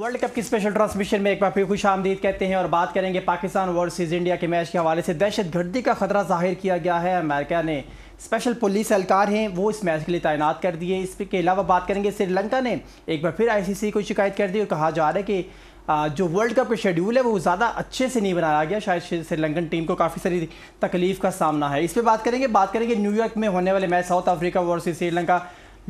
World cup की special transmission में एक बार फिर खुश आमदीद कहते हैं और बात करेंगे पाकिस्तान वर्सेस इंडिया के मैच के हवाले से दहशत गर्दी का खतरा जाहिर किया गया है अमेरिका ने स्पेशल पुलिस एहलकार हैं वो इस मैच के लिए तैनात कर दिए इसके अलावा बात करेंगे श्रीलंका ने एक बार फिर आईसीसी को शिकायत कर दी और कहा जा रहा है कि जो वर्ल्ड कप का शेड्यूल है वो ज़्यादा अच्छे से नहीं बनाया गया शायद श्रीलंकन टीम को काफ़ी सारी तकलीफ का सामना है इस पर बात करेंगे बात करेंगे न्यूयॉर्क में होने वाले match South Africa versus Sri Lanka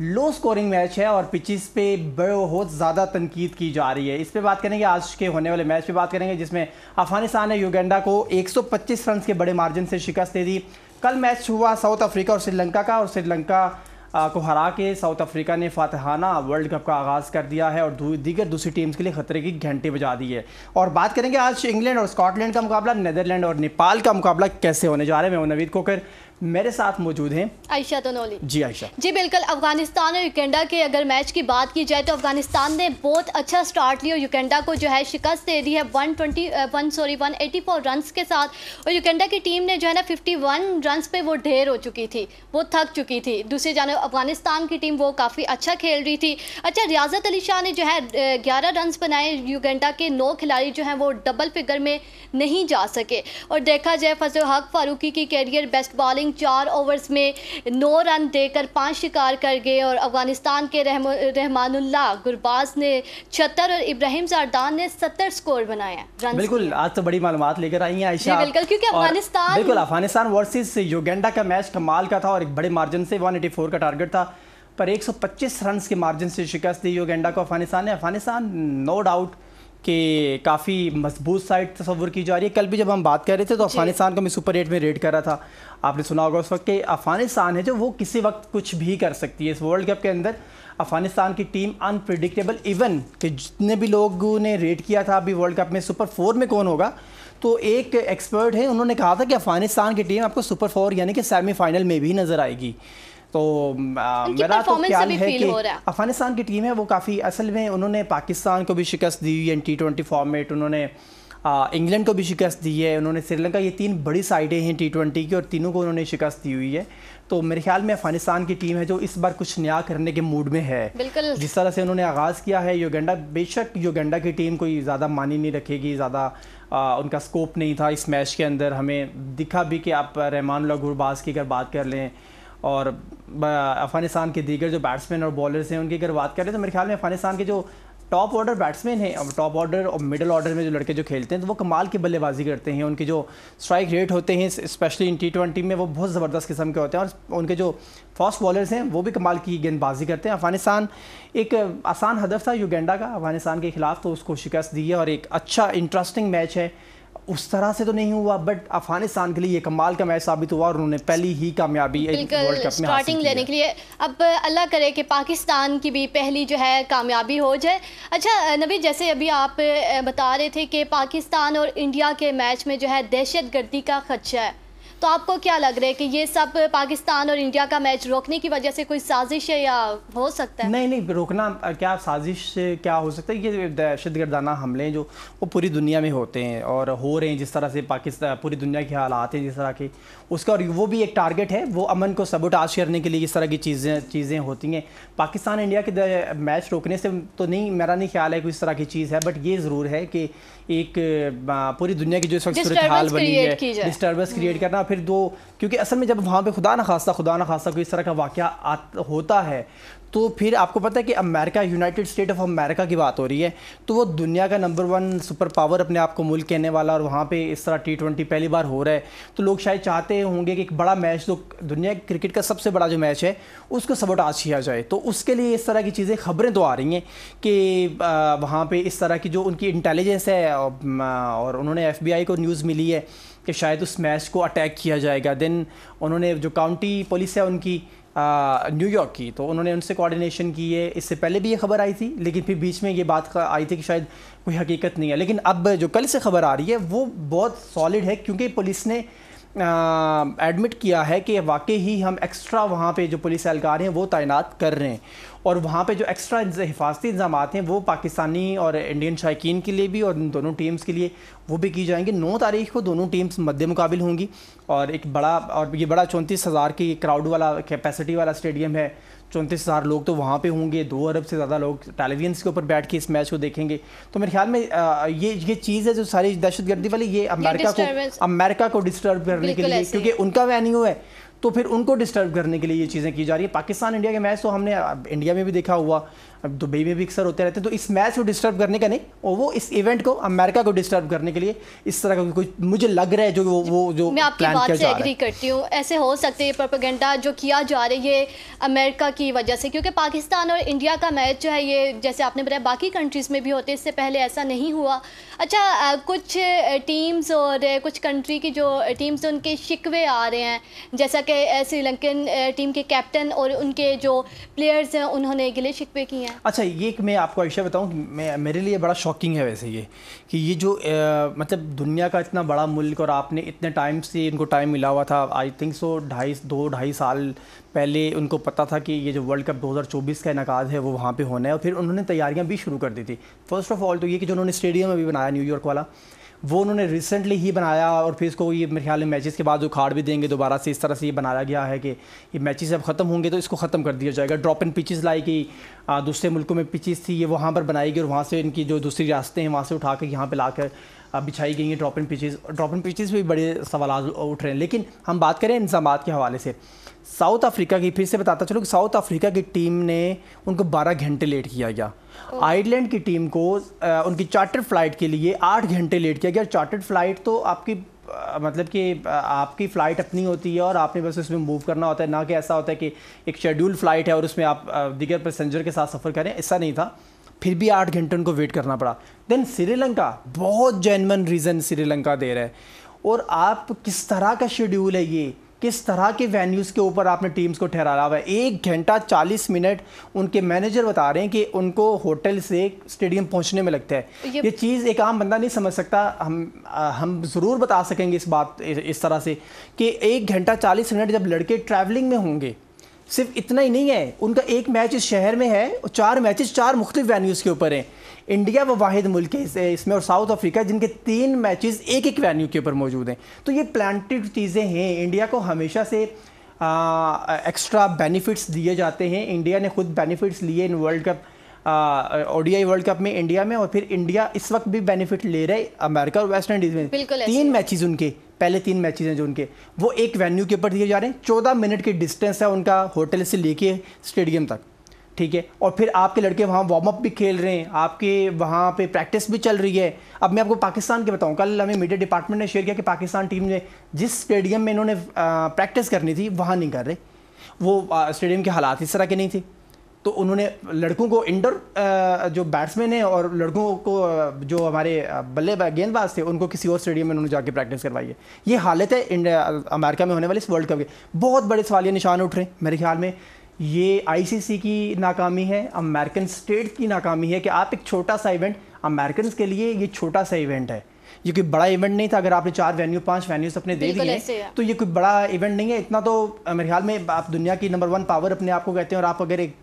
low scoring match है और पिचिस पे बहुत ज़्यादा तनकीद की जा रही है इस पे बात करेंगे आज के होने वाले मैच पे बात करेंगे जिसमें अफगानिस्तान ने युगेंडा को 125 रन के बड़े मार्जिन से शिकस्त दे दी कल मैच हुआ साउथ अफ्रीका और श्रीलंका का और श्रीलंका को हरा के साउथ अफ्रीका ने फातहाना वर्ल्ड कप का आगाज़ कर दिया है और दीगर दूसरी टीम्स के लिए खतरे की घंटी बजा दी है और बात करेंगे आज इंग्लैंड और स्कॉटलैंड का मुकाबला नदरलैंड और नेपाल का मुकाबला कैसे होने जा रहा है मैं नवीद कोकर मेरे साथ मौजूद हैं आयशा तनोली जी आयशा जी बिल्कुल अफगानिस्तान और यूकेंडा के अगर मैच की बात की जाए तो अफगानिस्तान ने बहुत अच्छा स्टार्ट लिया और यूकेंडा को जो है शिकस्त दे दी है one twenty one sorry one eighty four के साथ और यूकेंडा की टीम ने जो है ना फिफ्टी वन रन पर वो ढेर हो चुकी थी वो थक चुकी थी दूसरी जानव अफगानिस्तान की टीम वो काफ़ी अच्छा खेल रही थी अच्छा रियाजत अली शाह ने जो है ग्यारह रन बनाए यूकेंडा के नौ खिलाड़ी जो हैं वो डबल फिगर में नहीं जा सके और देखा जाए फजल हक फारूकी की कैरियर बेस्ट बॉलिंग बॉलिंग चार ओवर्स में नौ रन देकर पांच शिकार कर गए और अफगानिस्तान के रह, रहमानुल्ला गुरबाज ने छत्तर और इब्राहिम जारदान ने सत्तर स्कोर बनाया बिल्कुल आज तो बड़ी मालूम लेकर आई है बिल्कुल क्योंकि अफगानिस्तान बिल्कुल अफगानिस्तान वर्सेज योगेंडा का मैच कमाल का था और एक बड़े मार्जिन से वन का टारगेट था पर 125 सौ रन के मार्जिन से शिकस्त दी योगेंडा को अफगानिस्तान ने अफगानिस्तान नो डाउट कि काफ़ी मजबूत साइड तस्वुर की जा रही है कल भी जब हम बात कर रहे थे तो अफगानिस्तान को मैं सुपर एट में रेड कर रहा था आपने सुना होगा उस वक्त कि अफगानिस्तान है जो वो किसी वक्त कुछ भी कर सकती है इस वर्ल्ड कप के अंदर अफगानिस्तान की टीम अनप्रडिक्टेबल इवन कि जितने भी लोगों ने रेड किया था अभी वर्ल्ड कप में सुपर फोर में कौन होगा तो एक एक्सपर्ट है उन्होंने कहा था कि अफगानिस्तान की टीम आपको सुपर फोर यानी कि सेमीफाइनल में भी नज़र आएगी तो मेरा तो ख्याल है कि अफगानिस्तान की टीम है वो काफ़ी असल में उन्होंने पाकिस्तान को भी शिकस्त दी हुई है टी ट्वेंटी फॉर्मेट उन्होंने इंग्लैंड को भी शिकस्त दी है उन्होंने श्रीलंका ये तीन बड़ी साइडें हैं टी ट्वेंटी की और तीनों को उन्होंने शिकस्त दी हुई है तो मेरे ख्याल में अफगानिस्तान की टीम है जो इस बार कुछ नया करने के मूड में है बिल्कुल जिस तरह से उन्होंने आगाज़ किया है योगेंडा बेशक योगेंडा की टीम कोई ज़्यादा मानी नहीं रखेगी ज़्यादा उनका स्कोप नहीं था इस मैच के अंदर हमें दिखा भी कि आप रहमान गुरबाज की अगर बात कर लें और अफगानिस्तान के दीगर जो बैट्समैन और बॉलर्स हैं उनकी अगर बात करें तो मेरे ख्याल में अफगानिस्तान के जो टॉप ऑर्डर बैट्समैन हैं और टॉप ऑर्डर और मिडिल ऑर्डर में जो लड़के जो खेलते हैं तो वो कमाल की बल्लेबाजी करते हैं उनके जो स्ट्राइक रेट होते हैं स्पेशली इन टी ट्वेंटी में वो बहुत ज़बरदस्त किस्म के होते हैं और उनके जो फास्ट बॉलर्स हैं वो भी कमाल की गेंदबाजी करते हैं अफगानिस्तान एक आसान हदफ था युगेंडा का अफगानिस्तान के खिलाफ तो उसको शिकस्त दी है और एक अच्छा इंटरेस्टिंग मैच है उस तरह से तो नहीं हुआ बट अफगानिस्तान के लिए ये कमाल का मैच साबित हुआ और उन्होंने पहली ही कामयाबी वर्ल्ड कप में स्टार्टिंग लेने के लिए अब अल्लाह करे कि पाकिस्तान की भी पहली जो है कामयाबी हो जाए अच्छा नबी जैसे अभी आप बता रहे थे कि पाकिस्तान और इंडिया के मैच में जो है दहशत गर्दी का खदशा है तो आपको क्या लग रहा है कि ये सब पाकिस्तान और इंडिया का मैच रोकने की वजह से कोई साजिश है या हो सकता है नहीं नहीं रोकना क्या साजिश से क्या हो सकता है ये दहशत गर्दाना हमले जो वो पूरी दुनिया में होते हैं और हो रहे हैं जिस तरह से पाकिस्तान पूरी दुनिया के हालात हैं जिस तरह के उसका और वो भी एक टारगेट है वो अमन को सबोटाज करने के लिए इस तरह की चीज़ें चीज़ें होती हैं पाकिस्तान इंडिया के मैच रोकने से तो नहीं मेरा नहीं ख्याल है कोई इस तरह की चीज़ है बट ये ज़रूर है कि एक पूरी दुनिया की जो इस वक्त सूरत हाल बनी है डिस्टर्बेंस हम्म। क्रिएट करना फिर दो क्योंकि असल में जब वहाँ पे खुदा ना खास्ता खुदा ना खास्ता कोई इस तरह का वाक़ होता है तो फिर आपको पता है कि America United State of America की बात हो रही है तो वो दुनिया का नंबर वन सुपर पावर अपने आप को मुल्क कहने वाला और वहाँ पे इस तरह टी ट्वेंटी पहली बार हो रहा है तो लोग शायद चाहते होंगे कि एक बड़ा मैच जो दुनिया क्रिकेट का सबसे बड़ा जो मैच है उसको सबोटाज किया जाए तो उसके लिए इस तरह की चीज़ें खबरें तो आ रही हैं कि वहाँ पर इस तरह की जो उनकी इंटेलिजेंस है और उन्होंने एफ को न्यूज़ मिली है कि शायद उस मैच को अटैक किया जाएगा देन उन्होंने जो काउंटी पुलिस है उनकी न्यूयॉर्क की तो उन्होंने उनसे कोऑर्डिनेशन की है इससे पहले भी ये खबर आई थी लेकिन फिर बीच में ये बात आई थी कि शायद कोई हकीकत नहीं है लेकिन अब जो कल से खबर आ रही है वो बहुत सॉलिड है क्योंकि पुलिस ने एडमिट किया है कि वाकई ही हम एक्स्ट्रा वहाँ पे जो पुलिस एहलकार हैं वो तैनात कर रहे हैं और वहाँ पे जो एक्स्ट्रा हिफाजती इंजाम हैं वो पाकिस्तानी और इंडियन शायकीन के लिए भी और दोनों टीम्स के लिए वो भी की जाएंगे नौ तारीख को दोनों टीम्स मद्दे मुकाबिल होंगी और एक बड़ा और ये बड़ा चौंतीस हज़ार की क्राउड वाला कैपेसिटी वाला स्टेडियम है चौंतीस हज़ार लोग तो वहाँ पे होंगे दो अरब से ज़्यादा लोग टेलीविजन के ऊपर बैठ के इस मैच को देखेंगे तो मेरे ख्याल में आ, ये ये चीज़ है जो सारी दहशत गर्दी वाली ये अमेरिका को अमेरिका को डिस्टर्ब करने के लिए क्योंकि उनका वेन्यू है तो फिर उनको डिस्टर्ब करने के लिए ये चीज़ें की जा रही है पाकिस्तान इंडिया के मैच तो हमने इंडिया में भी देखा हुआ अब दुबई में भी अक्सर होते रहते हैं तो इस मैच को डिस्टर्ब करने का नहीं और वो इस इवेंट को अमेरिका को डिस्टर्ब करने के लिए इस तरह का कुछ मुझे लग रहा है जो वो वो जो मैं आपकी बात से एग्री करती हूँ ऐसे हो सकते हैं प्रोपेगेंडा जो किया जा रही है अमेरिका की वजह से क्योंकि पाकिस्तान और इंडिया का मैच जो है ये जैसे आपने बताया बाकी कंट्रीज़ में भी होते इससे पहले ऐसा नहीं हुआ अच्छा कुछ टीम्स और कुछ कंट्री की जो टीम्स उनके शिकवे आ रहे हैं जैसा कि श्रीलंकन टीम के कैप्टन और उनके जो प्लेयर्स हैं उन्होंने गिले शिकवे किए हैं अच्छा ये एक मैं आपको आयशा बताऊँ मैं मेरे लिए बड़ा शॉकिंग है वैसे ये कि ये जो आ, मतलब दुनिया का इतना बड़ा मुल्क और आपने इतने टाइम से इनको टाइम मिला हुआ था आई थिंक सो ढाई दो ढाई साल पहले उनको पता था कि ये जो वर्ल्ड कप 2024 का इनका है वो वहाँ पर होना है और फिर उन्होंने तैयारियाँ भी शुरू कर दी थी फर्स्ट ऑफ ऑल तो ये कि जो उन्होंने स्टेडियम अभी बनाया न्यूयॉर्क वाला वो उन्होंने रिसेंटली ही बनाया और फिर इसको ये मेरे ख्याल में मैचेस के बाद उखाड़ भी देंगे दोबारा से इस तरह से ये बनाया गया है कि ये मैचेस अब ख़त्म होंगे तो इसको ख़त्म कर दिया जाएगा ड्रॉप इन पिचेस लाई गई दूसरे मुल्कों में पिचेस थी ये वहाँ पर बनाई गई और वहाँ से इनकी जो दूसरी रास्ते हैं वहाँ से उठा कर यहाँ पर ला कर बिछाई गई हैं drop in pitches drop in pitches भी बड़े सवाल उठ रहे हैं लेकिन हम बात करें इंजाम के हवाले से साउथ अफ्रीका की फिर से बताता चलो कि साउथ अफ्रीका की टीम ने उनको 12 घंटे लेट किया गया आयरलैंड की टीम को आ, उनकी चार्टर फ्लाइट के लिए 8 घंटे लेट किया गया चार्टर फ्लाइट तो आपकी आ, मतलब कि आपकी फ़्लाइट अपनी होती है और आपने बस उसमें मूव करना होता है ना कि ऐसा होता है कि एक शेड्यूल फ़्लाइट है और उसमें आप दिगर पैसेंजर के साथ सफ़र करें ऐसा नहीं था फिर भी आठ घंटे उनको वेट करना पड़ा देन श्रीलंका बहुत जेनवन रीज़न श्रीलंका दे रहा है और आप किस तरह का शेड्यूल है ये किस तरह के वेन्यूज़ के ऊपर आपने टीम्स को ठहराया हुआ है एक घंटा चालीस मिनट उनके मैनेजर बता रहे हैं कि उनको होटल से स्टेडियम पहुंचने में लगता है ये, ये चीज़ एक आम बंदा नहीं समझ सकता हम आ, हम ज़रूर बता सकेंगे इस बात इस तरह से कि एक घंटा चालीस मिनट जब लड़के ट्रैवलिंग में होंगे सिर्फ इतना ही नहीं है उनका एक मैच इस शहर में है और चार मैचेस चार मुख्तलिफ वेन्यूज़ के ऊपर हैं इंडिया वो वाहिद मुल्क है इसमें और साउथ अफ्रीका जिनके तीन मैचेस एक एक वेन्यू के ऊपर मौजूद हैं तो ये प्लान्टेड चीज़ें हैं इंडिया को हमेशा से एक्स्ट्रा बेनिफिट्स दिए जाते हैं इंडिया ने खुद बेनिफिट्स लिए in world cup ODI world cup में इंडिया में और फिर इंडिया इस वक्त भी बेनिफिट ले रहे अमेरिका और वेस्ट इंडीज में तीन मैचेस उनके पहले तीन मैचेस हैं जो उनके वो एक वेन्यू के ऊपर दिए जा रहे हैं चौदह मिनट की डिस्टेंस है उनका होटल से लेके स्टेडियम तक ठीक है और फिर आपके लड़के वहाँ वार्म अप भी खेल रहे हैं आपके वहाँ पे प्रैक्टिस भी चल रही है अब मैं आपको पाकिस्तान के बताऊँ कल हमें मीडिया डिपार्टमेंट ने शेयर किया कि पाकिस्तान टीम ने जिस स्टेडियम में इन्होंने प्रैक्टिस करनी थी वहाँ नहीं कर रहे वो स्टेडियम के हालात इस तरह के नहीं थे तो उन्होंने लड़कों को इंडोर जो बैट्समैन है और लड़कों को जो हमारे बल्ले गेंदबाज थे उनको किसी और स्टेडियम में उन्होंने जाके प्रैक्टिस करवाई है ये हालत है अमेरिका में होने वाले इस वर्ल्ड कप के बहुत बड़े सवालिया निशान उठ रहे हैं मेरे ख्याल में ये आईसीसी की नाकामी है अमेरिकन स्टेट की नाकामी है कि आप एक छोटा सा इवेंट अमेरिकन के लिए ये छोटा सा इवेंट है ये कोई बड़ा इवेंट नहीं था अगर आपने चार वेन्यू पांच वेन्यूज अपने दे दिए तो ये कोई बड़ा इवेंट नहीं है इतना तो मेरे ख्याल में आप दुनिया की नंबर वन पावर अपने आप को कहते हैं और आप अगर एक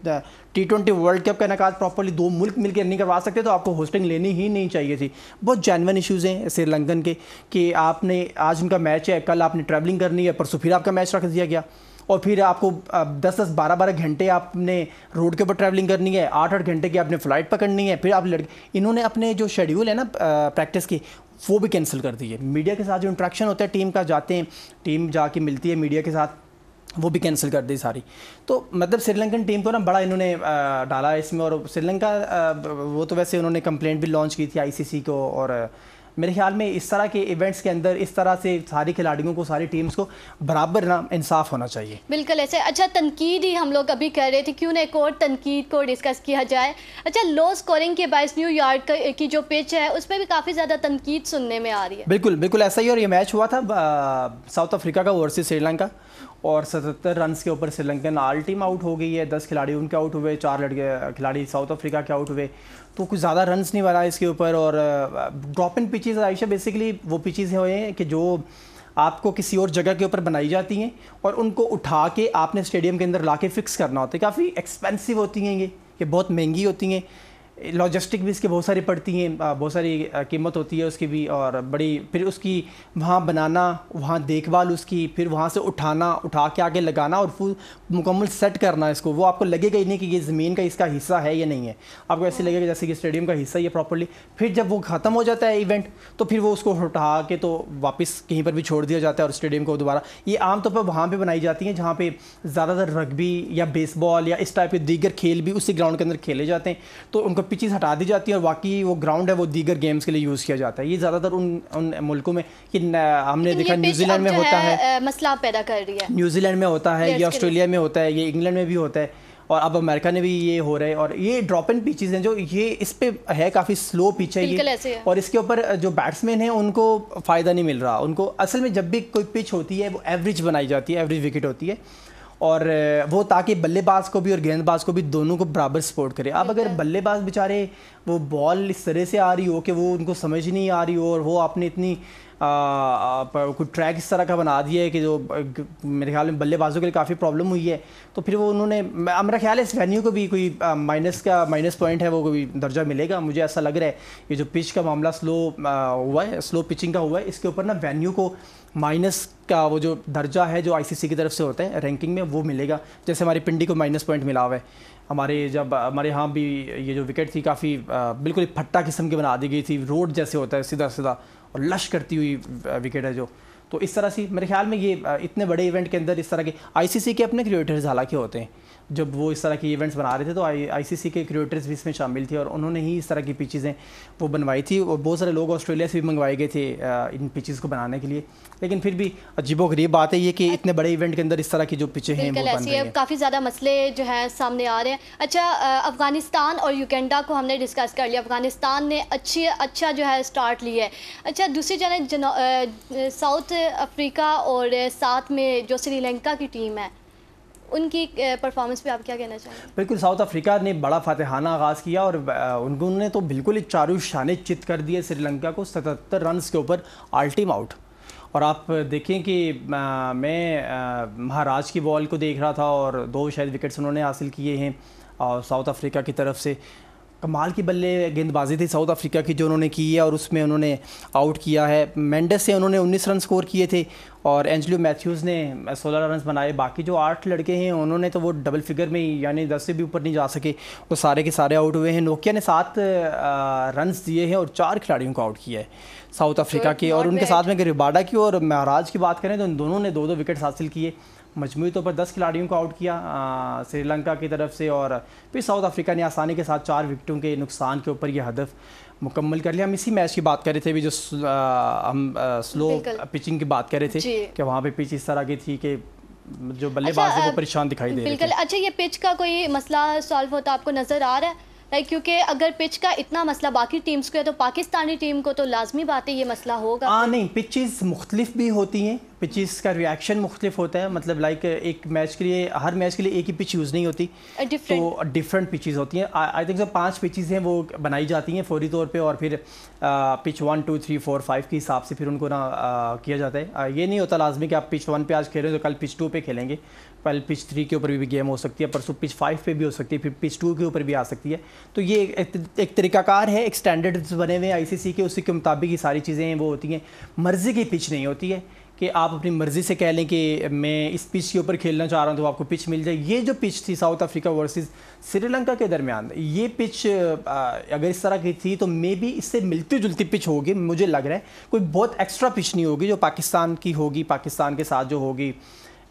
टी ट्वेंटी वर्ल्ड कप का इनका प्रॉपरली दो मुल्क मिलकर नहीं करवा सकते तो आपको होस्टिंग लेनी ही नहीं चाहिए थी बहुत जैनवन इशूज़ हैं श्रीलंकन के कि आपने आज उनका मैच है कल आपने ट्रैवलिंग करनी है परसों फिर आपका मैच रख दिया गया और फिर आपको दस दस बारह बारह घंटे आपने रोड के ऊपर ट्रैवलिंग करनी है आठ आठ घंटे की आपने फ़्लाइट पकड़नी है फिर आप लड़के इन्होंने अपने जो शेड्यूल है ना प्रैक्टिस की वो भी कैंसिल कर दिए मीडिया के साथ जो इंट्रैक्शन होता है टीम का जाते हैं टीम जाके मिलती है मीडिया के साथ वो भी कैंसिल कर दी सारी तो मतलब श्रीलंकन टीम को ना बड़ा इन्होंने डाला इसमें और श्रीलंका वो तो वैसे उन्होंने कंप्लेंट भी लॉन्च की थी आईसीसी को और मेरे ख्याल में इस तरह के इवेंट्स के अंदर इस तरह से सारी खिलाड़ियों को सारी टीम्स को बराबर ना इंसाफ होना चाहिए बिल्कुल ऐसे अच्छा तनकीद ही हम लोग अभी कर रहे थे क्यों ना एक और तनकीद को डिस्कस किया जाए अच्छा लो स्कोरिंग के बायस यार्क की जो पिच है उस पर भी काफ़ी ज़्यादा तनकीद सुनने में आ रही है बिल्कुल बिल्कुल ऐसा ही और ये मैच हुआ था साउथ अफ्रीका का वर्सेज श्रीलंका और 77 रन के ऊपर श्रीलंकन आल टीम आउट हो गई है दस खिलाड़ी उनके आउट हुए चार लड़के खिलाड़ी साउथ अफ्रीका के आउट हुए तो कुछ ज़्यादा रन नहीं बना इसके ऊपर और drop in pitches Ayesha basically वो पिचेज हुए हैं कि जो आपको किसी और जगह के ऊपर बनाई जाती हैं और उनको उठा के आपने स्टेडियम के अंदर ला फिक्स करना होता है काफ़ी एक्सपेंसिव होती हैं ये ये बहुत महंगी होती हैं लॉजिस्टिक भी इसके बहुत सारी पड़ती हैं बहुत सारी कीमत होती है उसकी भी और बड़ी फिर उसकी वहाँ बनाना वहाँ देखभाल उसकी फिर वहाँ से उठाना उठा के आगे लगाना और फुल मुकम्मल सेट करना इसको वो आपको लगेगा ही नहीं कि ये ज़मीन का इसका हिस्सा है या नहीं है आपको ऐसे लगेगा जैसे कि स्टेडियम का हिस्सा ही है प्रॉपरली फिर जब वो ख़त्म हो जाता है इवेंट तो फिर वो उसको उठा के तो वापस कहीं पर भी छोड़ दिया जाता है और स्टेडियम को दोबारा ये आमतौर पर वहाँ पर बनाई जाती हैं जहाँ पर ज़्यादातर रग्बी या बेसबॉल या इस टाइप के दीगर खेल भी उसी ग्राउंड के अंदर खेले जाते हैं तो उनको पिचेस हटा दी जाती है और बाकी वो ग्राउंड है वो दीगर गेम्स के लिए यूज़ किया जाता है ये ज़्यादातर उन उन मुल्कों में कि हमने देखा न्यूजीलैंड में होता है मसला पैदा कर रही है न्यूजीलैंड में होता है ये ऑस्ट्रेलिया में होता है ये इंग्लैंड में भी होता है और अब अमेरिका ने भी ये हो रहा है और ये ड्रॉप इन पिचेज हैं जो ये इस पे है काफ़ी स्लो पिच है ये और इसके ऊपर जो बैट्समैन हैं उनको फ़ायदा नहीं मिल रहा उनको असल में जब भी कोई पिच होती है वो एवरेज बनाई जाती है एवरेज विकेट होती है और वो ताकि बल्लेबाज को भी और गेंदबाज को भी दोनों को बराबर सपोर्ट करे अब अगर बल्लेबाज बेचारे वो बॉल इस तरह से आ रही हो कि वो उनको समझ नहीं आ रही हो और वो आपने इतनी कोई ट्रैक इस तरह का बना दिया है कि जो मेरे ख्याल में बल्लेबाजों के लिए काफ़ी प्रॉब्लम हुई है तो फिर वो उन्होंने मेरा ख्याल है इस वेन्यू को भी कोई माइनस का माइनस पॉइंट है वो कोई दर्जा मिलेगा मुझे ऐसा लग रहा है कि जो पिच का मामला स्लो हुआ है स्लो पिचिंग का हुआ है इसके ऊपर ना वेन्यू को माइनस का वो जो दर्जा है जो आई की तरफ से होता है रैंकिंग में वो मिलेगा जैसे हमारी पिंडी को माइनस पॉइंट मिला हुआ है हमारे जब हमारे यहाँ भी ये जो विकेट थी काफ़ी बिल्कुल फट्टा किस्म की बना दी गई थी रोड जैसे होता है सीधा सीधा और लश करती हुई विकेट है जो तो इस तरह से मेरे ख्याल में ये इतने बड़े इवेंट के अंदर इस तरह के आईसीसी के अपने क्रिएटर्स हालांकि होते हैं जब वो इस तरह की इवेंट्स बना रहे थे तो आई आईसीसी के क्रिएटर्स भी इसमें शामिल थे और उन्होंने ही इस तरह की पिचेज़ें वो बनवाई थी और बहुत सारे लोग ऑस्ट्रेलिया से भी मंगवाए गए थे इन पिचेज़ को बनाने के लिए लेकिन फिर भी अजीबो गरीब बात है ये कि इतने बड़े इवेंट के अंदर इस तरह की जो पिचे हैं वो है काफ़ी ज़्यादा मसले जो हैं सामने आ रहे हैं अच्छा अफगानिस्तान और यूकेंडा को हमने डिस्कस कर लिया अफगानिस्तान ने अच्छी अच्छा जो है स्टार्ट लिया है अच्छा दूसरी जगह साउथ अफ्रीका और साथ में जो श्रीलंका की टीम है उनकी परफॉर्मेंस पे आप क्या कहना चाहेंगे बिल्कुल साउथ अफ्रीका ने बड़ा फातहाना आगाज़ किया और उन्होंने तो बिल्कुल ही चारों शाने चित कर दिए श्रीलंका को सतहत्तर रन के ऊपर आल्टीम आउट और आप देखें कि आ, मैं महाराज की बॉल को देख रहा था और दो शायद विकेट्स उन्होंने हासिल किए हैं और साउथ अफ्रीका की तरफ से कमाल की बल्ले गेंदबाजी थी साउथ अफ्रीका की जो उन्होंने की है और उसमें उन्होंने आउट किया है मैंडस से उन्होंने 19 रन स्कोर किए थे और एंजलो मैथ्यूज़ ने 16 रन बनाए बाकी जो आठ लड़के हैं उन्होंने तो वो डबल फिगर में ही यानी दस से भी ऊपर नहीं जा सके वो सारे के सारे आउट हुए हैं नोकिया ने सात रन दिए हैं और चार खिलाड़ियों को आउट किया है साउथ तो अफ्रीका के और उनके साथ में अगर रिबाडा की और महाराज की बात करें तो इन दोनों ने दो दो विकेट्स हासिल किए मजमू तौर पर दस खिलाड़ियों को आउट किया श्रीलंका की तरफ से और फिर साउथ अफ्रीका ने आसानी के साथ चार विकेटों के नुकसान के ऊपर यह हदफ मुकम्मल कर लिया हम इसी मैच की बात कर रहे थे भी जो आ, हम आ, स्लो पिचिंग की बात कर रहे थे कि वहाँ पर पिच इस तरह की थी कि जो बल्लेबाज अच्छा, वो परेशान दिखाई दे बिल्कुल अच्छा ये पिच का कोई मसला सॉल्व होता आपको नजर आ रहा है लाइक क्योंकि अगर पिच का इतना मसला बाकी टीम्स को है तो पाकिस्तानी टीम को तो लाजमी बात है ये मसला होगा हाँ नहीं पिचेस मुख्तलिफ भी होती हैं पिचेस का रिएक्शन मुख्तलिफ होता है मतलब लाइक एक मैच के लिए हर मैच के लिए एक ही पिच यूज़ नहीं होती different. तो डिफरेंट पिचेस होती हैं आई थिंक जो पाँच पिचेस हैं वो बनाई जाती हैं फौरी तौर पर और फिर pitch one two three four five के हिसाब से फिर उनको ना किया जाता है ये नहीं होता लाजमी कि आप पिच वन पे आज खेल रहे हो तो कल पिच टू पर खेलेंगे पहले पिच थ्री के ऊपर भी गेम हो सकती है परसों पिच फाइव पे भी हो सकती है फिर पिच टू के ऊपर भी आ सकती है तो ये एक, एक तरीकाकार है एक स्टैंडर्ड्स बने हुए हैं आईसीसी के उसी के मुताबिक ये सारी चीज़ें वो होती हैं मर्ज़ी की पिच नहीं होती है कि आप अपनी मर्ज़ी से कह लें कि मैं इस पिच के ऊपर खेलना चाह रहा हूँ तो आपको पिच मिल जाए ये जो पिच थी साउथ अफ्रीका वर्सेस श्रीलंका के दरमियान ये पिच अगर इस तरह की थी तो मे भी इससे मिलती जुलती पिच होगी मुझे लग रहा है कोई बहुत एक्स्ट्रा पिच नहीं होगी जो पाकिस्तान की होगी पाकिस्तान के साथ जो होगी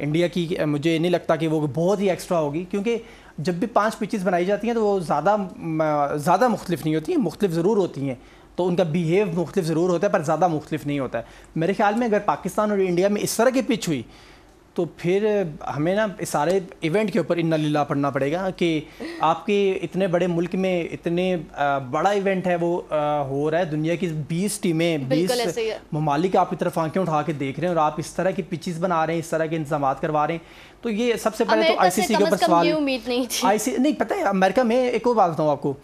इंडिया की मुझे नहीं लगता कि वो बहुत ही एक्स्ट्रा होगी क्योंकि जब भी पांच पिचेस बनाई जाती हैं तो वो ज़्यादा ज़्यादा मुख्तलिफ नहीं होती हैं मुख्तलिफ ज़रूर होती हैं तो उनका बिहेव मुख्तलिफ ज़रूर होता है पर ज़्यादा मुख्तलिफ नहीं होता है मेरे ख्याल में अगर पाकिस्तान और इंडिया में इस तरह की पिच हुई तो फिर हमें ना सारे इवेंट के ऊपर इन्ना लीला पढ़ना पड़ेगा कि आपके इतने बड़े मुल्क में इतने बड़ा इवेंट है वो हो रहा है दुनिया की बीस टीमें बीस ममालिक आपकी तरफ आंखें उठा के देख रहे हैं और आप इस तरह की पिचिस बना रहे हैं इस तरह के इंतजाम करवा रहे हैं तो ये सबसे पहले तो आईसीसी के ऊपर सवाल आईसी नहीं पता है अमेरिका में एक और बात बताऊँ आपको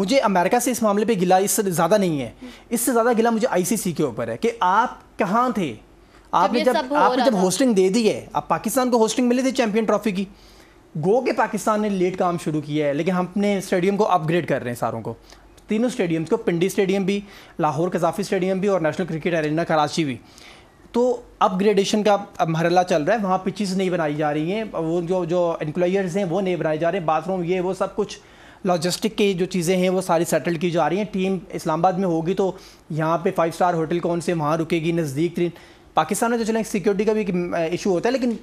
मुझे अमेरिका से इस मामले पे गिला इससे ज़्यादा नहीं है इससे ज़्यादा गिला मुझे आईसीसी के ऊपर है कि आप कहाँ थे आपने जब, आपने जब होस्टिंग दे दी है अब पाकिस्तान को होस्टिंग मिली थी चैंपियन ट्रॉफी की गो के पाकिस्तान ने लेट काम शुरू किया है लेकिन हम अपने स्टेडियम को अपग्रेड कर रहे हैं सारों को तीनों स्टेडियम्स को पिंडी स्टेडियम भी लाहौर कजाफी स्टेडियम भी और नेशनल क्रिकेट अरेना कराची भी तो अपग्रेडेशन का मरला चल रहा है वहाँ पिचिस नहीं बनाई जा रही हैं वो जो जो इंक्लायर्स हैं वो नहीं बनाए जा रहे हैं बाथरूम ये वो सब कुछ लॉजिस्टिक की जो चीज़ें हैं वो सारी सेटल की जा रही हैं टीम इस्लामाबाद में होगी तो यहाँ पे फाइव स्टार होटल कौन से वहाँ रुकेगी नज़दीक पाकिस्तान में तो चलें सिक्योरिटी का भी इशू होता है लेकिन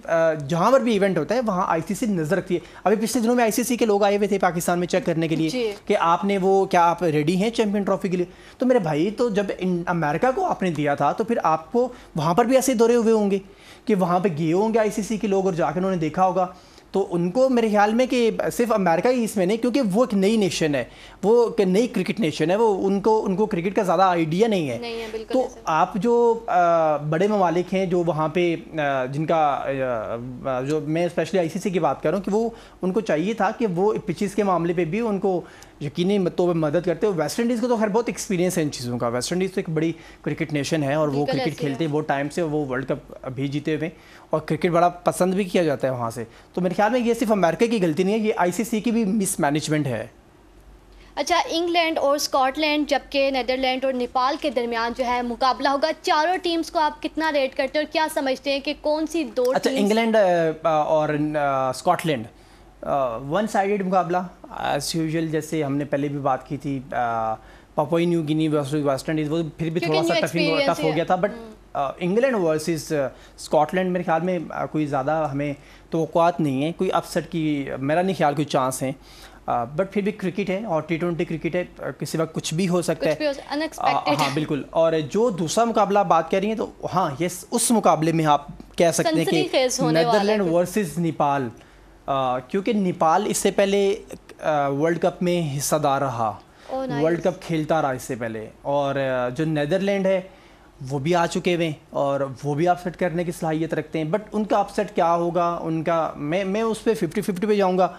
जहाँ पर भी इवेंट होता है वहाँ आईसीसी नज़र रखती है अभी पिछले दिनों में आईसीसी के लोग आए हुए थे पाकिस्तान में चेक करने के लिए कि आपने वो क्या आप रेडी हैं चैंपियन ट्रॉफी के लिए तो मेरे भाई तो जब अमेरिका को आपने दिया था तो फिर आपको वहाँ पर भी ऐसे दौरे हुए होंगे कि वहाँ पर गए होंगे आईसीसी के लोग और जाकर उन्होंने देखा होगा तो उनको मेरे ख्याल में कि सिर्फ अमेरिका ही इसमें नहीं क्योंकि वो एक नई नेशन है वो एक नई क्रिकेट नेशन है वो उनको उनको क्रिकेट का ज़्यादा आइडिया नहीं है, नहीं है तो आप जो आ, बड़े ममालिक हैं जो वहाँ पे जिनका जो मैं स्पेशली आईसीसी की बात कर रहा हूँ कि वो उनको चाहिए था कि वो पिचिस के मामले पर भी उनको यकीन तो मदद करते हो वेस्ट इंडीज़ को तो खैर बहुत एक्सपीरियंस है इन चीज़ों का वेस्ट इंडीज़ तो एक बड़ी क्रिकेट नेशन है और वो क्रिकेट खेलते हैं वो टाइम से वो वर्ल्ड कप अभी जीते हुए और क्रिकेट बड़ा पसंद भी किया जाता है वहाँ से तो मेरे ख्याल में ये सिर्फ अमेरिका की गलती नहीं है ये आईसीसी की भी मिसमैनेजमेंट है अच्छा इंग्लैंड और स्कॉटलैंड जबकि नदरलैंड और नेपाल के दरमियान जो है मुकाबला होगा चारों टीम्स को आप कितना रेट करते हैं और क्या समझते हैं कि कौन सी दो अच्छा इंग्लैंड और स्कॉटलैंड वन साइडेड मुकाबला एज यूजल जैसे हमने पहले भी बात की थी Papua New Guinea West Indies वो फिर भी थोड़ा सा टफिंग टफ हो गया था बट इंग्लैंड वर्सेस स्कॉटलैंड मेरे ख्याल में कोई ज़्यादा हमें तो नहीं है कोई अपसेट की मेरा नहीं ख्याल कोई चांस है बट फिर भी क्रिकेट है और टी ट्वेंटी क्रिकेट है किसी वक्त कुछ भी हो सकता है हाँ बिल्कुल और जो दूसरा मुकाबला बात कर रही है तो हाँ ये उस मुकाबले में आप कह सकते हैं कि नेदरलैंड वर्सेस नेपाल क्योंकि नेपाल इससे पहले वर्ल्ड कप में हिस्सादार रहा वर्ल्ड कप खेलता रहा इससे पहले और जो नदरलैंड है वो भी आ चुके हुए और वो भी अपसेट करने की सलाहियत रखते हैं बट उनका अपसेट क्या होगा उनका मैं मैं उस पर फिफ्टी फिफ्टी पे जाऊँगा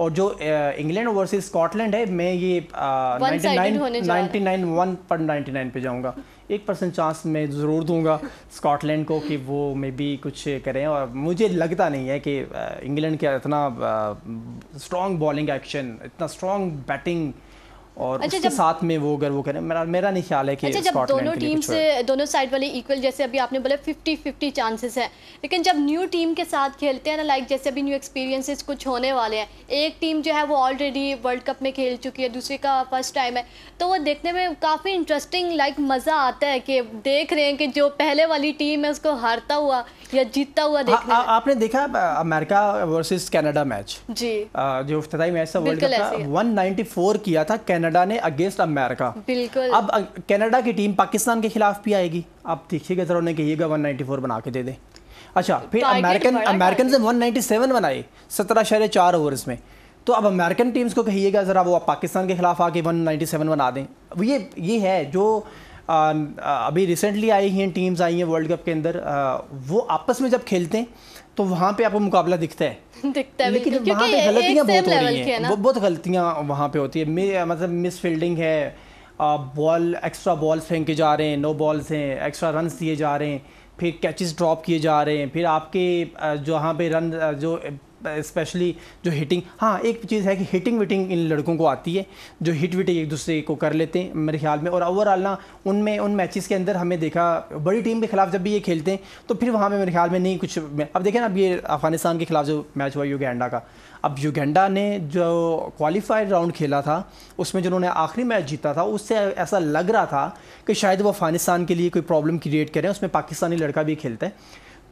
और जो इंग्लैंड वर्सेस स्कॉटलैंड है मैं ये नाइन्टी नाइन वन पर नाइन्टी नाइन पे जाऊँगा एक परसेंट चांस मैं ज़रूर दूंगा स्कॉटलैंड को कि वो मे बी कुछ करें और मुझे लगता नहीं है कि इंग्लैंड का इतना स्ट्रॉन्ग बॉलिंग एक्शन इतना स्ट्रॉन्ग बैटिंग और अच्छा, उसके साथ में वो अगर वो करें मेरा मेरा नहीं ख्याल है कि अच्छा, जब दोनों टीम से दोनों साइड वाले इक्वल जैसे अभी आपने बोला 50 50 चांसेस है लेकिन जब न्यू टीम के साथ खेलते हैं ना लाइक जैसे अभी न्यू एक्सपीरियंसेस कुछ होने वाले हैं एक टीम जो है वो ऑलरेडी वर्ल्ड कप में खेल चुकी है दूसरी का फर्स्ट टाइम है तो वो देखने में काफ़ी इंटरेस्टिंग लाइक मज़ा आता है कि देख रहे हैं कि जो पहले वाली टीम है उसको हारता हुआ या जीतता हुआ देख हाँ, आपने देखा अमेरिका वर्सेज कैनेडा मैच जी जो अफ्ताही मैच था वर्ल्ड कप का वन किया था कनाडा ने अगेंस्ट अमेरिका बिल्कुल अब कनाडा की टीम पाकिस्तान के खिलाफ भी आएगी आप देखिएगा जरा उन्हें कहिएगा वन फोर बना के दे दें अच्छा फिर अमेरिकन अमेरिकन से सेवन बनाए सत्रह शहर चार ओवर्स में तो अब अमेरिकन टीम्स को कहिएगा ज़रा वो पाकिस्तान के खिलाफ आके 197 बना दें ये ये है जो अभी रिसेंटली आई हैं टीम्स आई हैं वर्ल्ड कप के अंदर वो आपस में जब खेलते हैं तो वहाँ पे आपको मुकाबला दिखता है दिखता है लेकिन वहाँ पे गलतियाँ बहुत हो रही हैं है बहुत गलतियाँ वहाँ पे होती मतलब है मतलब मिस फील्डिंग है बॉल एक्स्ट्रा बॉल्स फेंके जा रहे हैं नो बॉल्स हैं एक्स्ट्रा रन दिए जा रहे हैं फिर कैचेस ड्रॉप किए जा रहे हैं फिर आपके जहाँ पे रन जो स्पेशली जो हिटिंग हाँ एक चीज़ है कि हिटिंग विटिंग इन लड़कों को आती है जो हिट विटिंग एक दूसरे को कर लेते हैं मेरे ख्याल में और ओवरऑल ना उनमें उन मैचेस के अंदर हमें देखा बड़ी टीम के खिलाफ जब भी ये खेलते हैं तो फिर वहाँ पर मेरे ख्याल में नहीं कुछ अब देखें ना अब ये अफगानिस्तान के खिलाफ जो मैच हुआ युगेंडा का अब युगेंडा ने जो क्वालिफाइड राउंड खेला था उसमें जिन्होंने आखिरी मैच जीता था उससे ऐसा लग रहा था कि शायद वो अफगानिस्तान के लिए कोई प्रॉब्लम क्रिएट करें उसमें पाकिस्तानी लड़का भी खेलता है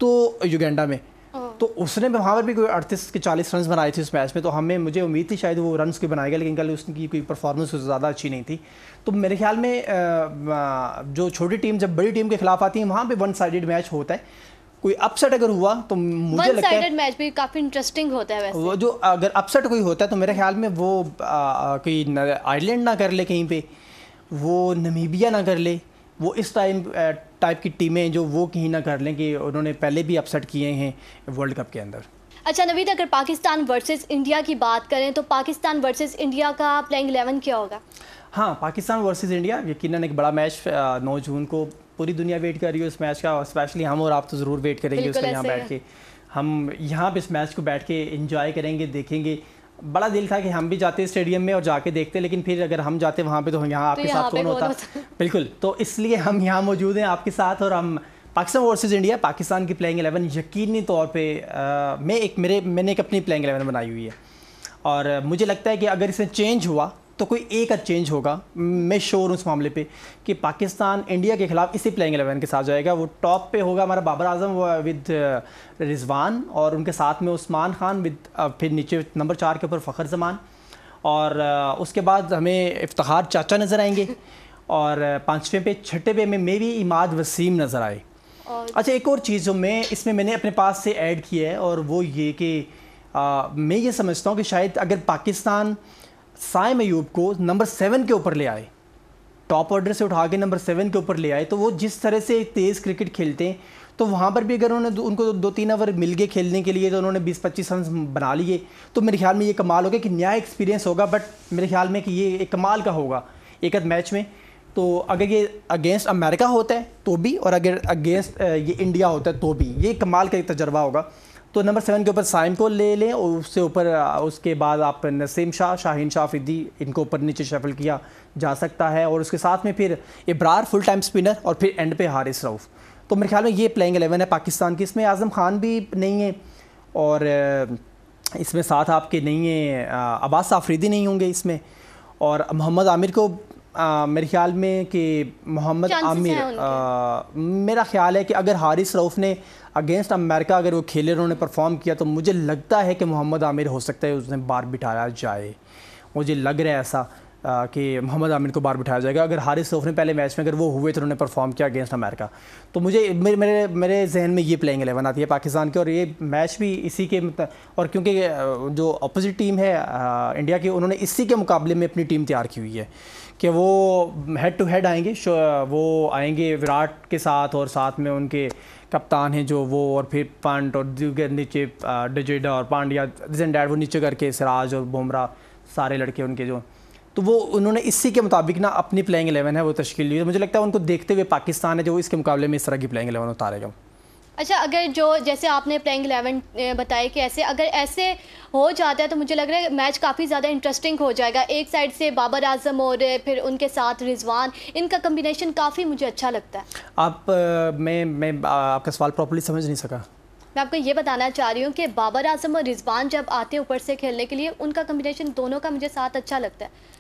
तो युगेंडा में तो oh. उसने वहाँ पर भी कोई अड़तीस के चालीस रन बनाए थे उस मैच में तो हमें मुझे उम्मीद थी शायद वो रन के बनाएगा लेकिन कल उसकी कोई परफॉर्मेंस ज़्यादा अच्छी नहीं थी तो मेरे ख्याल में जो छोटी टीम जब बड़ी टीम के खिलाफ आती है वहाँ पर वन साइडेड मैच होता है कोई अपसेट अगर हुआ तो मुझे लगता है मैच भी काफी इंटरेस्टिंग होता है वैसे वो जो अगर अपसेट कोई होता है तो मेरे ख्याल में वो कोई आयरलैंड ना कर ले कहीं पे वो नमीबिया ना कर ले वो इस टाइम टाइप की टीमें जो वो कहीं ना कर लें कि उन्होंने पहले भी अपसेट किए हैं वर्ल्ड कप के अंदर अच्छा नवीद अगर पाकिस्तान वर्सेस इंडिया की बात करें तो पाकिस्तान वर्सेस इंडिया का प्लेइंग एलेवन क्या होगा हाँ पाकिस्तान वर्सेस इंडिया यकीनन एक बड़ा मैच नौ जून को पूरी दुनिया वेट कर रही है उस मैच का स्पेशली हम और आप तो ज़रूर वेट करेंगे उसका यहाँ बैठ के हम यहाँ पर इस मैच को बैठ के इंजॉय करेंगे देखेंगे बड़ा दिल था कि हम भी जाते स्टेडियम में और जाके देखते लेकिन फिर अगर हम जाते वहाँ पे तो यहाँ तो आपके तो साथ कौन होता बिल्कुल तो इसलिए हम यहाँ मौजूद हैं आपके साथ और हम पाकिस्तान वर्सेस इंडिया पाकिस्तान की प्लेइंग एलेवन यकीनी तौर पे मैं एक मेरे मैंने एक अपनी प्लेइंग एलेवन बनाई हुई है और मुझे लगता है कि अगर इसमें चेंज हुआ तो कोई एक चेंज होगा मैं श्योर हूँ उस मामले पे कि पाकिस्तान इंडिया के खिलाफ इसी प्लेइंग एलेवन के साथ जाएगा वो टॉप पे होगा हमारा बाबर आजम विद uh, रिजवान और उनके साथ में उस्मान खान विद uh, फिर नीचे नंबर चार के ऊपर फ़खर जमान और uh, उसके बाद हमें इफ्तार चाचा नज़र आएंगे और पाँचवें पे छठे पे में मे भी इमाद वसीम नज़र आए अच्छा एक और चीज़ जो मैं इसमें मैंने अपने पास से ऐड किया है और वो ये कि मैं ये समझता हूँ कि शायद अगर पाकिस्तान साय मयूब को नंबर सेवन के ऊपर ले आए टॉप ऑर्डर से उठा के नंबर सेवन के ऊपर ले आए तो वो जिस तरह से तेज़ क्रिकेट खेलते हैं तो वहाँ पर भी अगर उन्होंने उनको दो तीन ओवर मिल गए खेलने के लिए तो उन्होंने बीस पच्चीस रन बना लिए तो मेरे ख्याल में ये कमाल होगा कि नया एक्सपीरियंस होगा बट मेरे ख्याल में कि ये एक कमाल का होगा एक आध मैच में तो अगर ये अगेंस्ट अमेरिका होता है तो भी और अगर अगेंस्ट ये इंडिया होता है तो भी ये कमाल का एक तजर्बा होगा तो नंबर सेवन के ऊपर साइम को ले लें और उससे ऊपर उसके बाद आप नसीम शाह शाहीन शाह फिदी इनको ऊपर नीचे शफल किया जा सकता है और उसके साथ में फिर इब्रार फुल टाइम स्पिनर और फिर एंड पे हारिस रऊफ़ तो मेरे ख्याल में ये प्लेइंग एलेवन है पाकिस्तान की इसमें आज़म खान भी नहीं है और इसमें साथ आपके नहीं है अब्बास आफरीदी नहीं होंगे इसमें और मोहम्मद आमिर को आ, मेरे ख्याल में कि मोहम्मद आमिर मेरा ख्याल है कि अगर हारिस रऊफ ने अगेंस्ट अमेरिका अगर वो खेले उन्होंने परफॉर्म किया तो मुझे लगता है कि मोहम्मद आमिर हो सकता है उसने बार बिठाया जाए मुझे लग रहा है ऐसा कि मोहम्मद आमिर को बार बिठाया जाएगा अगर हारिस रऊफ ने पहले मैच में अगर वो हुए तो उन्होंने परफॉर्म किया अगेंस्ट अमेरिका तो मुझे मेरे मेरे जहन में ये प्लेइंग एलेवन आती है पाकिस्तान के और ये मैच भी इसी के और क्योंकि जो अपोजिट टीम है इंडिया की उन्होंने इसी के मुकाबले में अपनी टीम तैयार की हुई है कि वो हेड टू हेड आएंगे वो आएंगे विराट के साथ और साथ में उनके कप्तान हैं जो वो और फिर पंट और दीगर नीचे डिजेडा और पांड्या जिसन डैड वो नीचे करके सिराज और बुमरा सारे लड़के उनके जो तो वो उन्होंने इसी के मुताबिक ना अपनी प्लेइंग एलेवन है वो तश्कील ली मुझे लगता है उनको देखते हुए पाकिस्तान है जो इसके मुकाबले में इस तरह की प्लेइंग एलेवन उतारेगा अच्छा अगर जो जैसे आपने प्लेइंग एलेवन बताया कि ऐसे अगर ऐसे हो जाता है तो मुझे लग रहा है मैच काफ़ी ज़्यादा इंटरेस्टिंग हो जाएगा एक साइड से बाबर आजम और फिर उनके साथ रिजवान इनका कम्बिनेशन काफ़ी मुझे अच्छा लगता है आप आ, मैं मैं आपका सवाल प्रॉपरली समझ नहीं सका मैं आपको ये बताना चाह रही हूँ कि बाबर आजम और रिजवान जब आते हैं ऊपर से खेलने के लिए उनका कम्बिनेशन दोनों का मुझे साथ अच्छा लगता है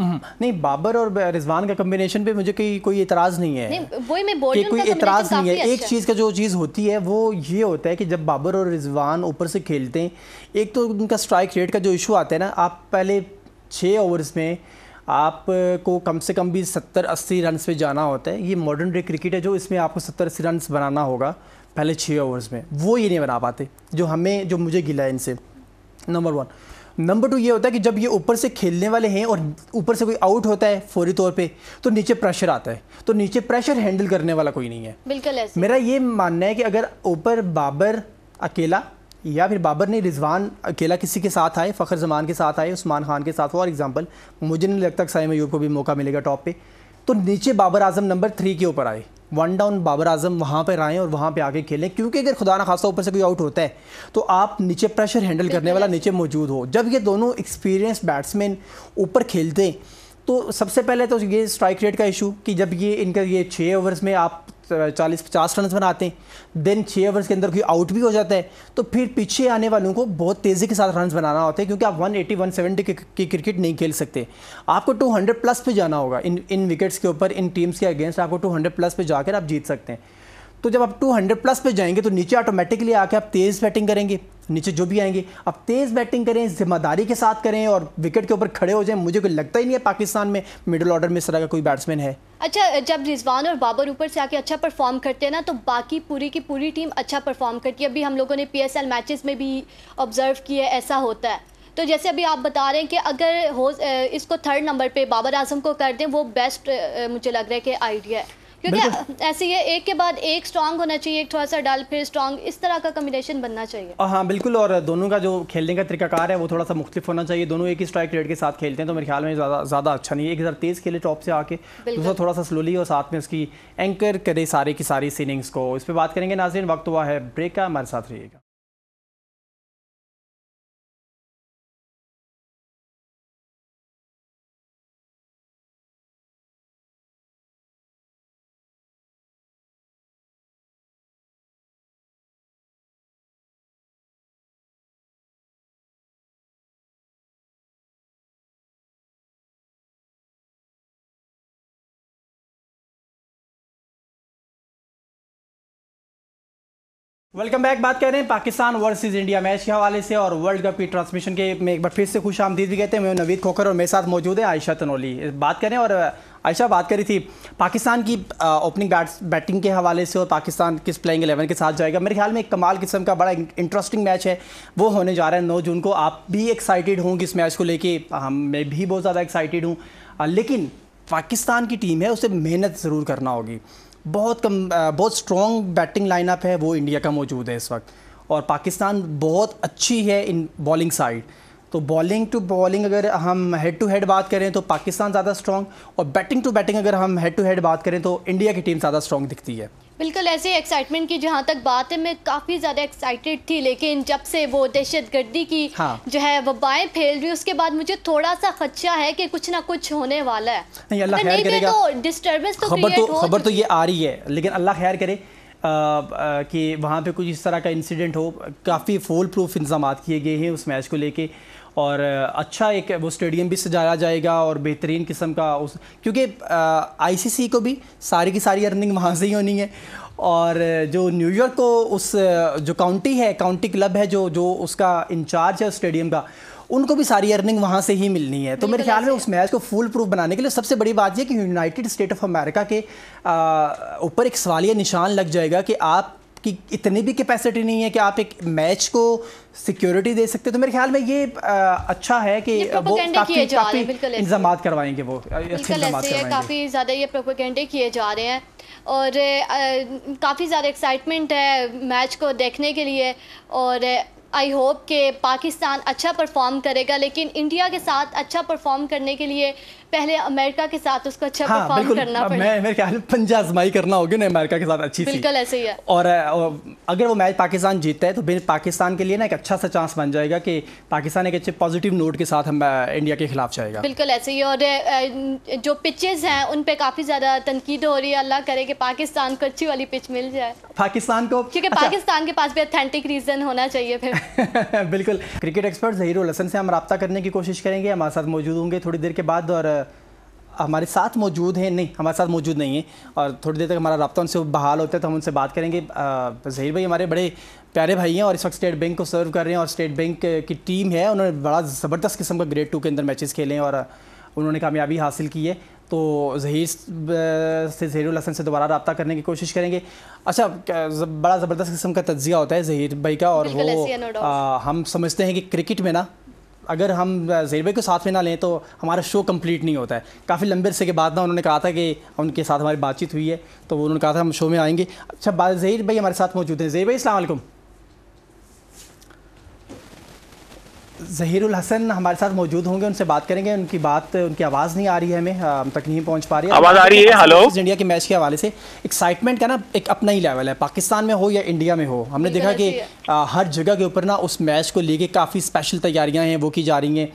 नहीं बाबर और रिजवान का कम्बिनेशन पे मुझे कोई कोई इतराज़ नहीं है नहीं, वो मैं कोई इतराज़ नहीं है एक अच्छा चीज़ का जो चीज़ होती है वो ये होता है कि जब बाबर और रिजवान ऊपर से खेलते हैं एक तो उनका स्ट्राइक रेट का जो इशू आता है ना आप पहले छः ओवर्स में आपको कम से कम भी सत्तर अस्सी रन पे जाना होता है ये मॉडर्न डे क्रिकेट है जो इसमें आपको सत्तर अस्सी रन बनाना होगा पहले छः ओवर्स में वो ये नहीं बना पाते जो हमें जो मुझे गिला है इनसे नंबर वन नंबर टू ये होता है कि जब ये ऊपर से खेलने वाले हैं और ऊपर से कोई आउट होता है फौरी तौर पे तो नीचे प्रेशर आता है तो नीचे प्रेशर हैंडल करने वाला कोई नहीं है बिल्कुल ऐसे मेरा ये मानना है कि अगर ऊपर बाबर अकेला या फिर बाबर ने रिजवान अकेला किसी के साथ आए फ़खर जमान के साथ आए उस्मान खान के साथ फॉर एग्जाम्पल मुझे नहीं लगता कि साइम मयूर को भी मौका मिलेगा टॉप पे तो नीचे बाबर आजम नंबर थ्री के ऊपर आए वन डाउन बाबर आजम वहाँ पर आएँ और वहाँ पर आके खेलें क्योंकि अगर खुदा ना खासा ऊपर से कोई आउट होता है तो आप नीचे प्रेशर हैंडल करने वाला नीचे मौजूद हो जब ये दोनों एक्सपीरियंस बैट्समैन ऊपर खेलते हैं तो सबसे पहले तो ये स्ट्राइक रेट का इशू कि जब ये इनका ये छः ओवर्स में आप चालीस पचास रन बनाते हैं देन छः ओवर्स के अंदर कोई आउट भी हो जाता है तो फिर पीछे आने वालों को बहुत तेज़ी के साथ रन बनाना होता है क्योंकि आप 180 170 की क्रिकेट नहीं खेल सकते आपको 200 प्लस पे जाना होगा इन इन विकेट्स के ऊपर इन टीम्स के अगेंस्ट आपको 200 प्लस पे जाकर आप जीत सकते हैं तो जब आप 200 प्लस पे जाएंगे तो नीचे ऑटोमेटिकली आके आप तेज़ बैटिंग करेंगे नीचे जो भी आएंगे आप तेज़ बैटिंग करें जिम्मेदारी के साथ करें और विकेट के ऊपर खड़े हो जाएं मुझे कोई लगता ही नहीं है पाकिस्तान में मिडिल ऑर्डर में इस तरह का कोई बैट्समैन है अच्छा जब रिजवान और बाबर ऊपर से आके अच्छा परफॉर्म करते हैं ना तो बाकी पूरी की पूरी टीम अच्छा परफॉर्म करती है अभी हम लोगों ने पी एस एल मैचेस में भी ऑब्जर्व किया ऐसा होता है तो जैसे अभी आप बता रहे हैं कि अगर हो इसको थर्ड नंबर पे बाबर आजम को कर दें वो बेस्ट मुझे लग रहा है कि आइडिया है क्योंकि ऐसी है एक के बाद एक स्ट्रांग होना चाहिए एक थोड़ा सा डाल फिर स्ट्रांग इस तरह का कम्बिनेशन बनना चाहिए हाँ बिल्कुल और दोनों का जो खेलने का तरीकाकार है वो थोड़ा सा मुख्तफ होना चाहिए दोनों एक ही स्ट्राइक रेट के साथ खेलते हैं तो मेरे ख्याल में ज़्यादा अच्छा नहीं है एक ज़रा तेज़ खेले टॉप से आके दूसरा थोड़ा सा स्लोली और साथ में उसकी एंकर करे सारे की सारी सीनिंग्स को इस पर बात करेंगे नाजिन वक्त हुआ है ब्रेक का हमारे साथ रहिएगा वेलकम बैक बात कर रहे हैं पाकिस्तान वर्सेस इंडिया मैच के हवाले से और वर्ल्ड कप की ट्रांसमिशन के में एक बार फिर से खुश आमदीद भी कहते हैं मैं नवीद खोखर और मेरे साथ मौजूद है आयशा तनोली बात करें और आयशा बात करी थी पाकिस्तान की ओपनिंग बैट्स बैटिंग के हवाले से और पाकिस्तान किस प्लेइंग एलेवन के साथ जाएगा मेरे ख्याल में एक कमाल किस्म का बड़ा इंटरेस्टिंग मैच है वो होने जा रहा है नौ जून को आप भी एक्साइटेड होंगे इस मैच को लेकर हम मैं भी बहुत ज़्यादा एक्साइटेड हूँ लेकिन पाकिस्तान की टीम है उसे मेहनत ज़रूर करना होगी बहुत कम बहुत स्ट्रॉन्ग बैटिंग लाइनअप है वो इंडिया का मौजूद है इस वक्त और पाकिस्तान बहुत अच्छी है इन बॉलिंग साइड तो बॉलिंग टू बॉलिंग अगर हम हेड टू हेड बात करें तो पाकिस्तान ज़्यादा स्ट्रॉन्ग और बैटिंग टू बैटिंग अगर हम हेड टू हेड बात करें तो इंडिया की टीम ज़्यादा स्ट्रॉन्ग दिखती है बिल्कुल ऐसे एक्साइटमेंट की जहाँ तक बात है मैं काफ़ी ज़्यादा एक्साइटेड थी लेकिन जब से वो दहशत गर्दी की हाँ। जो है वबाएँ फैल रही उसके बाद मुझे थोड़ा सा खदशा है कि कुछ ना कुछ होने वाला है नहीं अल्लाह खैर करेगा तो डिस्टर्बेंस तो खबर तो खबर तो ये आ रही है लेकिन अल्लाह खैर करे आ, आ, कि वहाँ पर कुछ इस तरह का इंसिडेंट हो काफ़ी फूल प्रूफ इंतजाम किए गए हैं उस मैच को लेकर और अच्छा एक वो स्टेडियम भी सजाया जाएगा और बेहतरीन किस्म का उस क्योंकि आईसीसी को भी सारी की सारी अर्निंग वहाँ से ही होनी है और जो न्यूयॉर्क को उस जो काउंटी है काउंटी क्लब है जो जो उसका इंचार्ज है उस स्टेडियम का उनको भी सारी अर्निंग वहाँ से ही मिलनी है तो मेरे ख्याल में उस मैच को फुल प्रूफ बनाने के लिए सबसे बड़ी बात यह कि यूनाइटेड स्टेट ऑफ अमेरिका के ऊपर एक सवालिया निशान लग जाएगा कि आप कि इतनी भी कैपेसिटी नहीं है कि आप एक मैच को सिक्योरिटी दे सकते तो मेरे ख्याल में ये आ, अच्छा है कि वो काफ़ी काफ़ी इंतजाम करवाएंगे वो काफ़ी ज़्यादा ये प्रोपोगेंडे किए जा रहे हैं और काफ़ी ज़्यादा एक्साइटमेंट है मैच को देखने के लिए और आई होप कि पाकिस्तान अच्छा परफॉर्म करेगा लेकिन इंडिया के साथ अच्छा परफॉर्म करने के लिए पहले अमेरिका के साथ उसको अच्छा हाँ, परफॉर्म करना पड़ा मैं मेरे ख्याल पंजा आजमाई करना होगी ना अमेरिका के साथ अच्छी बिल्कुल ऐसे ही है और अगर वो मैच पाकिस्तान जीतता है तो पाकिस्तान के लिए ना एक अच्छा सा चांस बन जाएगा कि पाकिस्तान एक अच्छे पॉजिटिव नोट के साथ हम इंडिया के खिलाफ जाएगा बिल्कुल ऐसे ही और जो पिचेस हैं उन पर काफ़ी ज़्यादा तनकीद हो रही है अल्लाह करे कि पाकिस्तान को अच्छी वाली पिच मिल जाए पाकिस्तान को क्योंकि अच्छा। पाकिस्तान के पास भी अथेंटिक रीज़न होना चाहिए फिर बिल्कुल क्रिकेट एक्सपर्ट जहीर हसन से हम रबा करने की कोशिश करेंगे हमारे साथ मौजूद होंगे थोड़ी देर के बाद और हमारे साथ मौजूद हैं नहीं हमारे साथ मौजूद नहीं है और थोड़ी देर तक हमारा रबता उनसे बहाल होता है तो हम उनसे बात करेंगे जहीर भाई हमारे बड़े प्यारे भाई हैं और इस वक्त स्टेट बैंक को सर्व कर रहे हैं और स्टेट बैंक की टीम है उन्होंने बड़ा ज़बरदस्त किस्म का ग्रेड टू के अंदर मैचेस खेले हैं और उन्होंने कामयाबी हासिल की है तो जहीर से जहीरुल हसन से दोबारा रबता करने की कोशिश करेंगे अच्छा बड़ा ज़बरदस्त किस्म का तज्जिया होता है जहीर भाई का और वो हम समझते हैं कि क्रिकेट में ना अगर हम जेरबे को साथ में ना लें तो हमारा शो कंप्लीट नहीं होता है काफ़ी लंबे अरसे के बाद ना उन्होंने कहा था कि उनके साथ हमारी बातचीत हुई है तो उन्होंने कहा था हम शो में आएंगे अच्छा जेर भाई हमारे साथ मौजूद हैं जेर भाई अलैक्म जहीरुल हसन हमारे साथ मौजूद होंगे उनसे बात करेंगे उनकी बात उनकी आवाज़ नहीं आ रही है हमें हम तक नहीं पहुंच पा रही है आवाज़ आ रही है हेलो इंडिया के मैच के हवाले से एक्साइटमेंट का ना एक अपना ही लेवल है पाकिस्तान में हो या इंडिया में हो हमने देखा कि हर जगह के ऊपर ना उस मैच को लेके काफ़ी स्पेशल तैयारियाँ हैं वो की जा रही हैं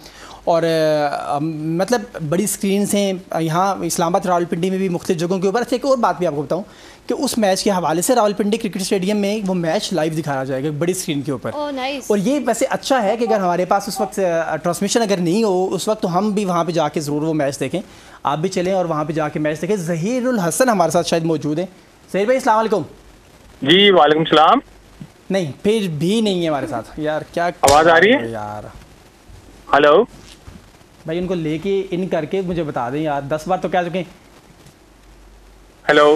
और आ, मतलब बड़ी स्क्रीन हैं यहाँ इस्लामाबाद रावलपिंडी में भी मुख्त जगहों के ऊपर अच्छा एक और बात भी आपको बताऊँ कि उस मैच के हवाले से रावलपिंडी क्रिकेट स्टेडियम में वो मैच लाइव दिखाया जाएगा बड़ी स्क्रीन के ऊपर और ये वैसे अच्छा है कि अगर हमारे पास उस वक्त ट्रांसमिशन अगर नहीं हो उस वक्त तो हम भी वहाँ पर जाके ज़रूर वो मैच देखें आप भी चलें और वहाँ पर जाके मैच देखें जहीरुल हसन हमारे साथ शायद मौजूद हैं जहीर भाई अलैक्म जी वालेकुम सलाम नहीं फिर भी नहीं है हमारे साथ यार क्या आवाज़ आ रही है यार हेलो भाई उनको लेके इन करके मुझे बता दें यार दस बार तो कह चुके हेलो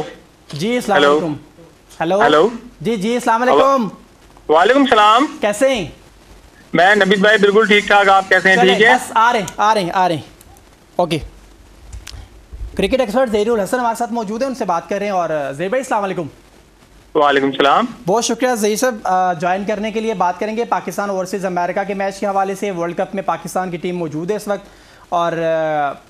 जी असलाकुम हेलो हेलो जी जी असलाकुम वालेकुम सलाम कैसे हैं मैं नबीद भाई बिल्कुल ठीक ठाक आप कैसे हैं ठीक है बस आ रहे आ रहे आ रहे okay cricket expert Zahrul Hasan हमारे साथ मौजूद हैं उनसे बात कर रहे हैं और जहर भाई अलैक्म वालेकुम सलाम बहुत शुक्रिया जही साहब ज्वाइन करने के लिए बात करेंगे पाकिस्तान वर्सेस अमेरिका के मैच के हवाले से वर्ल्ड कप में पाकिस्तान की टीम मौजूद है इस वक्त और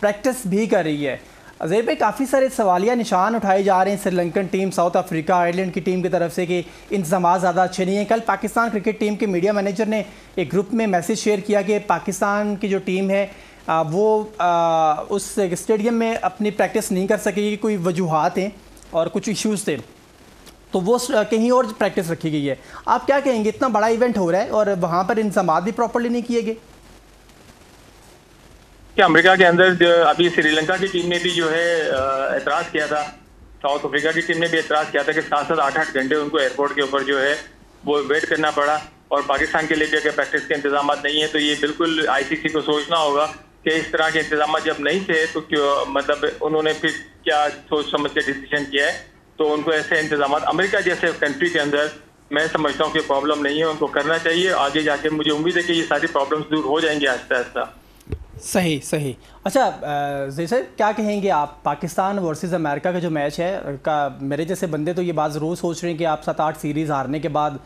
प्रैक्टिस भी कर रही है अजय भाई काफ़ी सारे सवालिया निशान उठाए जा रहे हैं Sri Lankan team South Africa Ireland की टीम की तरफ से कि इंतजाम ज़्यादा अच्छे नहीं हैं कल पाकिस्तान क्रिकेट टीम के मीडिया मैनेजर ने एक ग्रुप में मैसेज शेयर किया कि पाकिस्तान की जो टीम है आ, वो आ, उस स्टेडियम में अपनी प्रैक्टिस नहीं कर सकेगी कोई वजूहत हैं और कुछ इश्यूज़ थे तो वो कहीं और प्रैक्टिस रखी गई है आप क्या कहेंगे इतना बड़ा इवेंट हो रहा है और वहाँ पर इंतजाम भी प्रॉपरली नहीं किए गए कि अमेरिका के अंदर अभी श्रीलंका की टीम ने भी जो है एतराज किया था साउथ अफ्रीका की टीम ने भी एतराज किया था कि सात सात आठ आठ घंटे उनको एयरपोर्ट के ऊपर जो है वो वेट करना पड़ा और पाकिस्तान के लिए भी अगर प्रैक्टिस के इंतजाम नहीं है तो ये बिल्कुल आईसीसी को सोचना होगा कि इस तरह के इंतजाम जब नहीं थे तो क्यों मतलब उन्होंने फिर क्या सोच समझ के डिसीजन किया है तो उनको ऐसे इंतजाम अमेरिका जैसे कंट्री के अंदर मैं समझता हूँ कि प्रॉब्लम नहीं है उनको करना चाहिए आगे जाके मुझे उम्मीद है कि ये सारी प्रॉब्लम्स दूर हो जाएंगे आहिस्ता आहिस्ता सही सही अच्छा जी सर क्या कहेंगे आप पाकिस्तान वर्सेस अमेरिका का जो मैच है का मेरे जैसे बंदे तो ये बात ज़रूर सोच रहे हैं कि आप सात आठ सीरीज़ हारने के बाद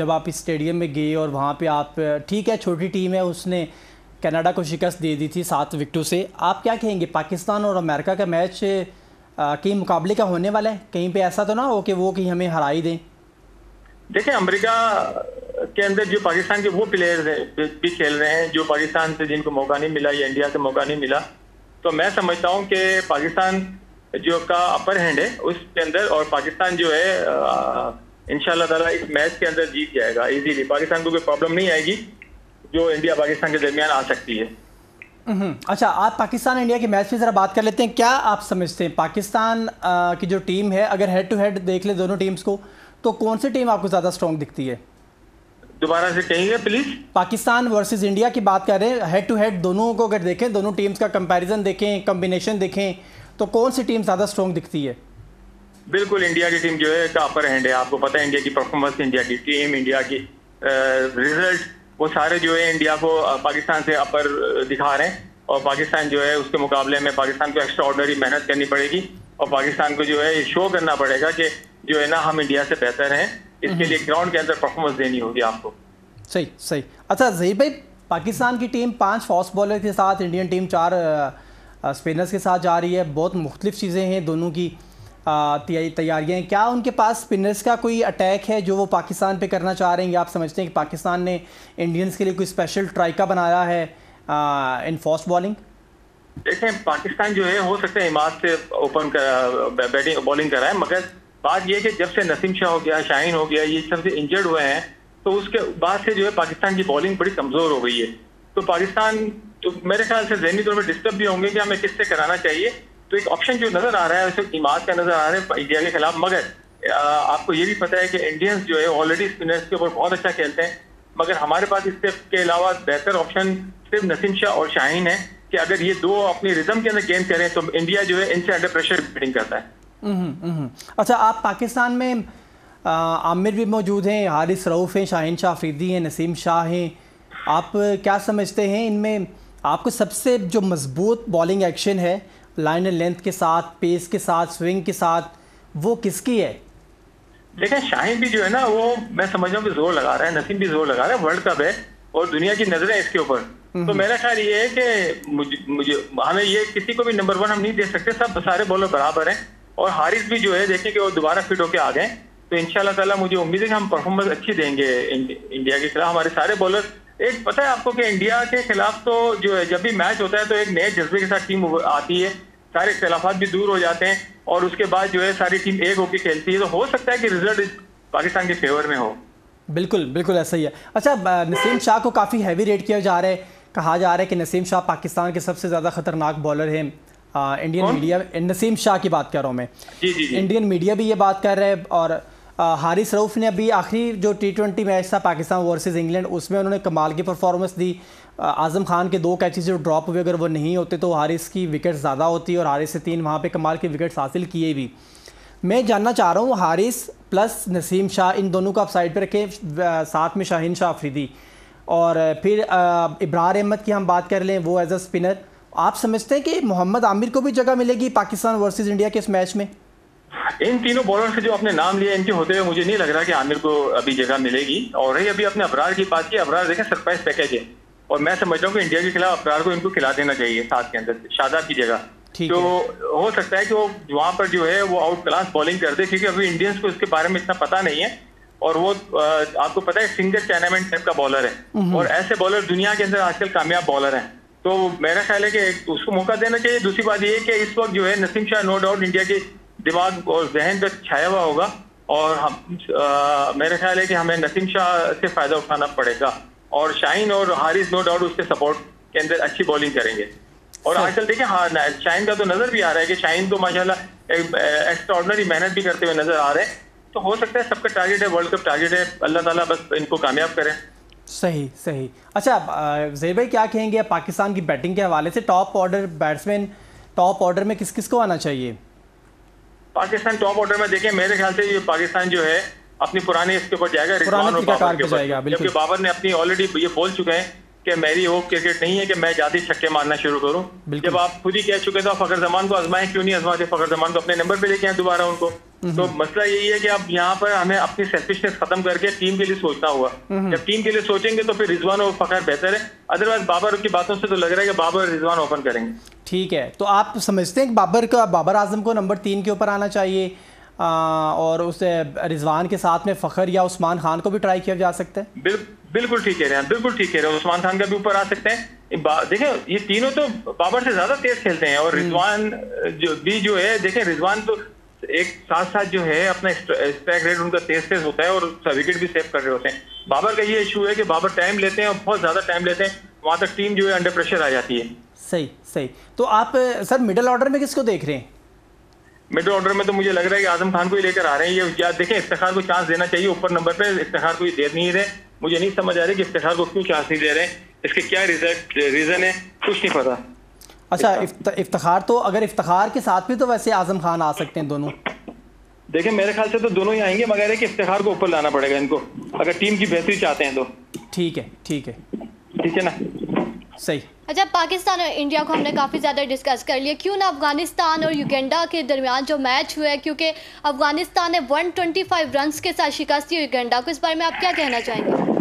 जब आप इस स्टेडियम में गए और वहाँ पे आप ठीक है छोटी टीम है उसने कनाडा को शिकस्त दे दी थी सात विकटों से आप क्या कहेंगे पाकिस्तान और अमेरिका का मैच कहीं मुकाबले का होने वाला है कहीं पर ऐसा तो ना हो कि वो कहीं हमें हराई दें देखिए अमेरिका के अंदर जो पाकिस्तान के वो प्लेयर्स भी खेल रहे हैं जो पाकिस्तान से जिनको मौका नहीं मिला या इंडिया से मौका नहीं मिला तो मैं समझता हूँ कि पाकिस्तान जो का अपर हैंड है उसके अंदर और पाकिस्तान जो है इन ताला इस मैच के अंदर जीत जाएगा इजीली पाकिस्तान को कोई प्रॉब्लम नहीं आएगी जो इंडिया पाकिस्तान के दरमियान आ सकती है हम्म, अच्छा आप पाकिस्तान इंडिया के मैच में ज़रा बात कर लेते हैं क्या आप समझते हैं पाकिस्तान आ, की जो टीम है अगर हेड टू हेड देख ले दोनों टीम्स को तो कौन सी टीम आपको ज़्यादा स्ट्रॉन्ग दिखती है दोबारा से कहेंगे प्लीज पाकिस्तान वर्सेस इंडिया की बात कर रहे हैं हेड टू हेड दोनों को अगर देखें दोनों टीम्स का कंपैरिजन देखें कम्बिनेशन देखें तो कौन सी टीम ज़्यादा स्ट्रॉन्ग दिखती है बिल्कुल इंडिया की टीम जो है का अपर हैंड है आपको पता है इंडिया की परफॉर्मेंस इंडिया की टीम इंडिया की रिजल्ट वो सारे जो है इंडिया को पाकिस्तान से अपर दिखा रहे हैं और पाकिस्तान जो है उसके मुकाबले में पाकिस्तान को एक्स्ट्रा मेहनत करनी पड़ेगी और पाकिस्तान को जो है शो करना पड़ेगा कि जो है ना हम इंडिया से बेहतर हैं इसके हम्म। लिए ग्राउंड के अंदर परफॉर्मेंस देनी होगी आपको सही सही अच्छा जही भाई पाकिस्तान की टीम पांच फास्ट बॉलर के साथ इंडियन टीम चार स्पिनर्स के साथ जा रही है बहुत मुख्तलिफ चीज़ें हैं दोनों की तैयारियाँ क्या उनके पास स्पिनर्स का कोई अटैक है जो वो पाकिस्तान पे करना चाह रहे हैं या आप समझते हैं कि पाकिस्तान ने इंडियंस के लिए कोई स्पेशल ट्राइका बनाया है इन फास्ट बॉलिंग देखें पाकिस्तान जो है हो सकता है इमाद से ओपन बैटिंग बॉलिंग कराए मगर बात यह कि जब से नसीम शाह हो गया शाहीन हो गया ये सबसे इंजर्ड हुए हैं तो उसके बाद से जो है पाकिस्तान की बॉलिंग बड़ी कमजोर हो गई है तो पाकिस्तान तो मेरे ख्याल से जहनी तौर पर डिस्टर्ब भी होंगे कि हमें किससे कराना चाहिए तो एक ऑप्शन जो नजर आ रहा है वैसे इमाद का नजर आ रहा है इंडिया के खिलाफ मगर आपको ये भी पता है कि इंडियंस जो है ऑलरेडी स्पिनर्स के ऊपर बहुत अच्छा खेलते हैं मगर हमारे पास इसके के अलावा बेहतर ऑप्शन सिर्फ नसीम शाह और शाहीन है कि अगर ये दो अपनी रिजम के अंदर गेम करें तो इंडिया जो है इनसे अंडर प्रेशर बैटिंग करता है हम्म, हम्म। अच्छा आप पाकिस्तान में आमिर भी मौजूद हैं हारिस रऊफ़ हैं शाहिन शाह अफरीदी हैं नसीम शाह हैं आप क्या समझते हैं इनमें आपको सबसे जो मजबूत बॉलिंग एक्शन है लाइन एंड लेंथ के साथ पेस के साथ स्विंग के साथ वो किसकी है देखें शाहिन भी जो है ना वो मैं समझ रहा हूँ जोर लगा रहा है नसीम भी जोर लगा रहा है वर्ल्ड कप है और दुनिया की नजरें इसके ऊपर हम्म। तो मेरा ख्याल ये है कि मुझे, मुझे हमें ये किसी को भी नंबर वन हम नहीं दे सकते सब सारे बॉलर बराबर हैं और हारिस भी जो है देखें कि वो दोबारा फिट होकर आ गए तो इन ताला मुझे उम्मीद है कि हम परफॉर्मेंस अच्छी देंगे इंडिया के खिलाफ हमारे सारे बॉलर एक पता है आपको कि इंडिया के खिलाफ तो जो है जब भी मैच होता है तो एक नए जज्बे के साथ टीम आती है सारे इख्तलाफा भी दूर हो जाते हैं और उसके बाद जो है सारी टीम एक होकर खेलती है तो हो सकता है कि रिजल्ट पाकिस्तान के फेवर में हो बिल्कुल बिल्कुल ऐसा ही है अच्छा नसीम शाह को काफ़ी हैवी रेट किया जा रहा है कहा जा रहा है कि नसीम शाह पाकिस्तान के सबसे ज़्यादा खतरनाक बॉलर हैं इंडियन मीडिया नसीम शाह की बात कर रहा हूँ मैं इंडियन मीडिया भी ये बात कर रहा है और हारिस रऊफ ने अभी आखिरी जो टी ट्वेंटी मैच था पाकिस्तान वर्सेस इंग्लैंड उसमें उन्होंने कमाल की परफॉर्मेंस दी आज़म खान के दो कैचेज जो ड्रॉप हुए अगर वो नहीं होते तो हारिस की विकेट ज़्यादा होती और हारिस से तीन वहाँ पे कमाल के विकेट्स हासिल किए भी मैं जानना चाह रहा हूँ हारिस प्लस नसीम शाह इन दोनों को आप साइड पर रखें साथ में शाहिन शाह आफरीदी और फिर इब्रार अहमद की हम बात कर लें वो एज अ स्पिनर आप समझते हैं कि मोहम्मद आमिर को भी जगह मिलेगी पाकिस्तान वर्सेज इंडिया के इस मैच में इन तीनों बॉलर से जो आपने नाम लिया इनके होते हुए मुझे नहीं लग रहा कि आमिर को अभी जगह मिलेगी और रही अभी अपने अबरार की बात की अपराध देखें सरप्राइज पैकेज है और मैं समझ रहा हूँ कि इंडिया के खिलाफ अबरार को इनको खिला देना चाहिए साथ के अंदर शादाब की जगह तो हो सकता है कि वो वहाँ पर जो है वो आउट क्लास बॉलिंग कर दे क्योंकि अभी इंडियंस को इसके बारे में इतना पता नहीं है और वो आपको पता है सिंगर टैनामेंट टाइप का बॉलर है हम्म। और ऐसे बॉलर दुनिया के अंदर आजकल कामयाब बॉलर हैं तो मेरा ख्याल है कि उसको मौका देना चाहिए दूसरी बात ये कि इस वक्त जो है Naseem Shah no doubt India के दिमाग और जहन पर छाया हुआ होगा और हम मेरा ख्याल है कि हमें नसीम शाह से फायदा उठाना पड़ेगा और शाइन और हारिस नो डाउट उसके सपोर्ट के अंदर अच्छी बॉलिंग करेंगे और आजकल देखिए हाँ शाइन का तो नजर भी आ रहा है कि शाइन तो माशाल्लाह एक्स्ट्रॉर्डनरी मेहनत भी करते हुए नजर आ रहे हैं तो हो सकता है सबका टारगेट है वर्ल्ड कप टारगेट है अल्लाह ताला बस इनको कामयाब करें सही सही अच्छा जेर भाई क्या कहेंगे पाकिस्तान की बैटिंग के हवाले से top order batsman top order में किस किस को आना चाहिए पाकिस्तान टॉप ऑर्डर में देखें मेरे ख्याल से पाकिस्तान जो है अपनी पुराने इसके ऊपर जाएगा और बाबर के जाएगा क्योंकि बाबर ने अपनी ऑलरेडी ये बोल चुके हैं कि मेरी वो क्रिकेट नहीं है कि मैं ज्यादा छक्के मारना शुरू करूं जब आप खुद ही कह चुके थे तो फखर जमान को आजमाएं क्यों नहीं आजमाते फखर जमान को तो अपने नंबर पर लेके आए दोबारा उनको हम्म। तो मसला यही है कि आप यहाँ पर हमें अपनी सेल्फिशनेस खत्म करके टीम के लिए सोचना होगा हम्म। जब टीम के लिए सोचेंगे तो फिर रिजवान और फखर बेहतर है अदरवाइज बाबर की बातों से तो लग रहा है कि बाबर और रिजवान ओपन करेंगे ठीक है तो आप समझते हैं कि बाबर का बाबर आजम को नंबर तीन के ऊपर आना चाहिए आ, और उसे रिजवान के साथ में फ़खर या उस्मान खान को भी ट्राई किया जा सकता है बिल, बिल्कुल ठीक है बिल्कुल ठीक है उस्मान खान का भी ऊपर आ सकते हैं देखें ये तीनों तो बाबर से ज्यादा तेज खेलते हैं और हम्म। रिजवान जो भी जो है देखें रिजवान तो एक साथ साथ जो है अपना स्ट्राइक रेट उनका तेज तेज होता है और विकेट भी सेव कर रहे होते हैं बाबर का ये इशू है कि बाबर टाइम लेते हैं और बहुत ज़्यादा टाइम लेते हैं वहां तक टीम जो है अंडर प्रेशर आ जाती है सही सही तो आप सर मिडल ऑर्डर में किसको देख रहे हैं मिडल ऑर्डर में तो मुझे लग रहा है कि आजम खान को ही लेकर आ रहे हैं ये याद देखें इफ्तार को चांस देना चाहिए ऊपर नंबर पर इफ्तार को दे नहीं रहे मुझे नहीं समझ आ रही कि इफ्तार को क्यों चांस नहीं दे रहे हैं इसके क्या रीजन है कुछ नहीं पता अच्छा इफ्तार तो अगर इफ्तार के साथ भी तो वैसे आजम खान आ सकते हैं दोनों देखिए मेरे ख्याल से तो दोनों ही आएंगे मगर एक इफ्तार को ऊपर लाना पड़ेगा इनको अगर टीम की बेहतरी चाहते हैं तो ठीक है ठीक है ठीक है ना सही अच्छा पाकिस्तान और इंडिया को हमने काफ़ी ज़्यादा डिस्कस कर लिया क्यों ना अफगानिस्तान और युगेंडा के दरमियान जो मैच हुआ है क्योंकि अफगानिस्तान ने 125 रन के साथ शिकस्त दी युगेंडा को इस बारे में आप क्या कहना चाहेंगे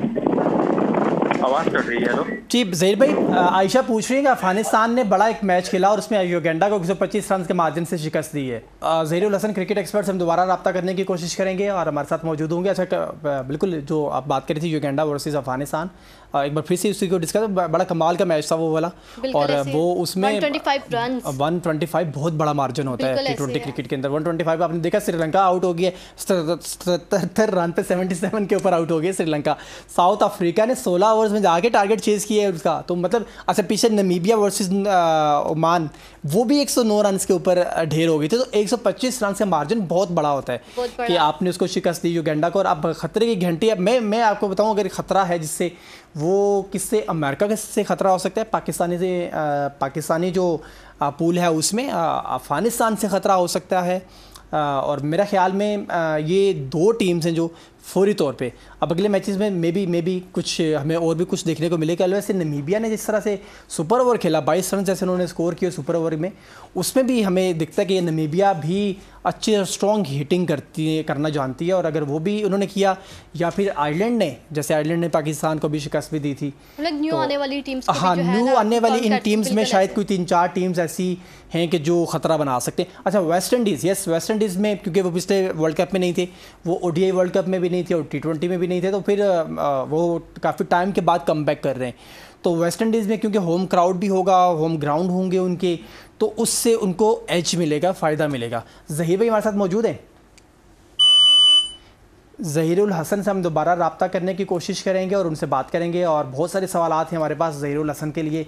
आवाज़ कट रही है हेलो जी जहीर भाई आयशा पूछ रही है कि अफगानिस्तान ने बड़ा एक मैच खेला और उसमें युगेंडा को 125 रन के मार्जिन से शिकस्त दी है जहीरुल हसन क्रिकेट एक्सपर्ट से हम दोबारा रब्ता करने की कोशिश करेंगे और हमारे साथ मौजूद होंगे अच्छा बिल्कुल जो आप बात कर रही थी युगेंडा वर्सेज अफगानिस्तान एक बार फिर से उसी को डिस्कस बड़ा कमाल का मैच था वो वाला और वो उसमें 125 वन ट्वेंटी फाइव बहुत बड़ा मार्जिन होता है टी क्रिकेट के अंदर 125 आपने देखा श्रीलंका आउट हो गया सतहत्तर रन पे 77 के ऊपर आउट हो गया श्रीलंका साउथ अफ्रीका ने 16 ओवर ओवर्स में जाके टारगेट चेज किया है उसका तो मतलब अच्छा पीछे नमीबिया वर्सेस ओमान वो भी 109 रन के ऊपर ढेर हो गई थी तो 125 रन का मार्जिन बहुत बड़ा होता है कि आपने उसको शिकस्त दी युगेंडा को और अब खतरे की घंटी अब मैं मैं आपको बताऊँ अगर खतरा है जिससे वो किससे अमेरिका से खतरा हो सकता है पाकिस्तानी से पाकिस्तानी जो पूल है उसमें अफ़गानिस्तान से खतरा हो सकता है और मेरा ख्याल में ये दो टीम्स हैं जो फौरी तौर पे अब अगले मैचेस में मे बी मे बी कुछ हमें और भी कुछ देखने को मिलेगा वैसे नमीबिया ने जिस तरह से सुपर ओवर खेला बाईस रन जैसे उन्होंने स्कोर किया सुपर ओवर में उसमें भी हमें दिखता है कि नमीबिया भी अच्छी और स्ट्रॉन्ग हिटिंग करती है करना जानती है और अगर वो भी उन्होंने किया या फिर आयरलैंड ने जैसे आयरलैंड ने पाकिस्तान को भी शिकस्त भी दी थी न्यू मतलब तो आने वाली टीम्स हाँ न्यू आने वाली इन टीम्स में शायद कोई तीन चार टीम्स ऐसी हैं कि जो ख़तरा बना सकते हैं अच्छा West Indies yes West Indies में क्योंकि वो पिछले वर्ल्ड कप में नहीं थे वो ओडीआई वर्ल्ड कप में भी नहीं नहीं थे और टी ट्वेंटी में भी नहीं थे तो फिर वो काफ़ी टाइम के बाद कम कर रहे हैं तो वेस्ट इंडीज़ में क्योंकि होम क्राउड भी होगा होम ग्राउंड होंगे उनके तो उससे उनको एज मिलेगा फ़ायदा मिलेगा जहीर भाई हमारे साथ मौजूद हैं जहीरुल हसन से हम दोबारा रबता करने की कोशिश करेंगे और उनसे बात करेंगे और बहुत सारे सवाल हैं हमारे पास जहीरुल हसन के लिए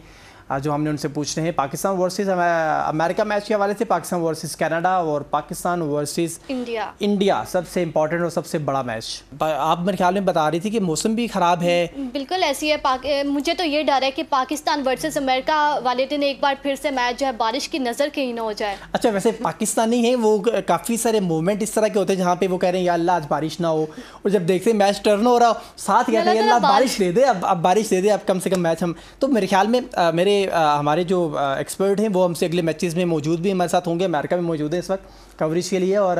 जो हमने उनसे पूछने हैं पाकिस्तान वर्सेस अमेरिका मैच के हवाले से पाकिस्तान वर्सेस कनाडा और पाकिस्तान वर्सेस इंडिया इंडिया सबसे इम्पोर्टेंट और सबसे बड़ा मैच आप मेरे ख्याल में बता रही थी कि मौसम भी ख़राब है बिल्कुल ऐसी है मुझे तो ये डर है कि पाकिस्तान वर्सेज अमेरिका वाले दिन एक बार फिर से मैच जो है बारिश की नज़र कहीं ना हो जाए अच्छा वैसे पाकिस्तानी है वो काफ़ी सारे मूवमेंट इस तरह के होते हैं जहाँ पे वो कह रहे हैं यार अल्लाह आज बारिश ना हो और जब देखते मैच टर्न हो रहा हो साथ कहते हैं अल्लाह बारिश दे दे अब बारिश दे दे अब कम से कम मैच हम तो मेरे ख्याल में मेरे हमारे जो एक्सपर्ट हैं वो हमसे अगले मैचेस में मौजूद भी हमारे साथ होंगे अमेरिका में मौजूद हैं इस वक्त कवरेज के लिए और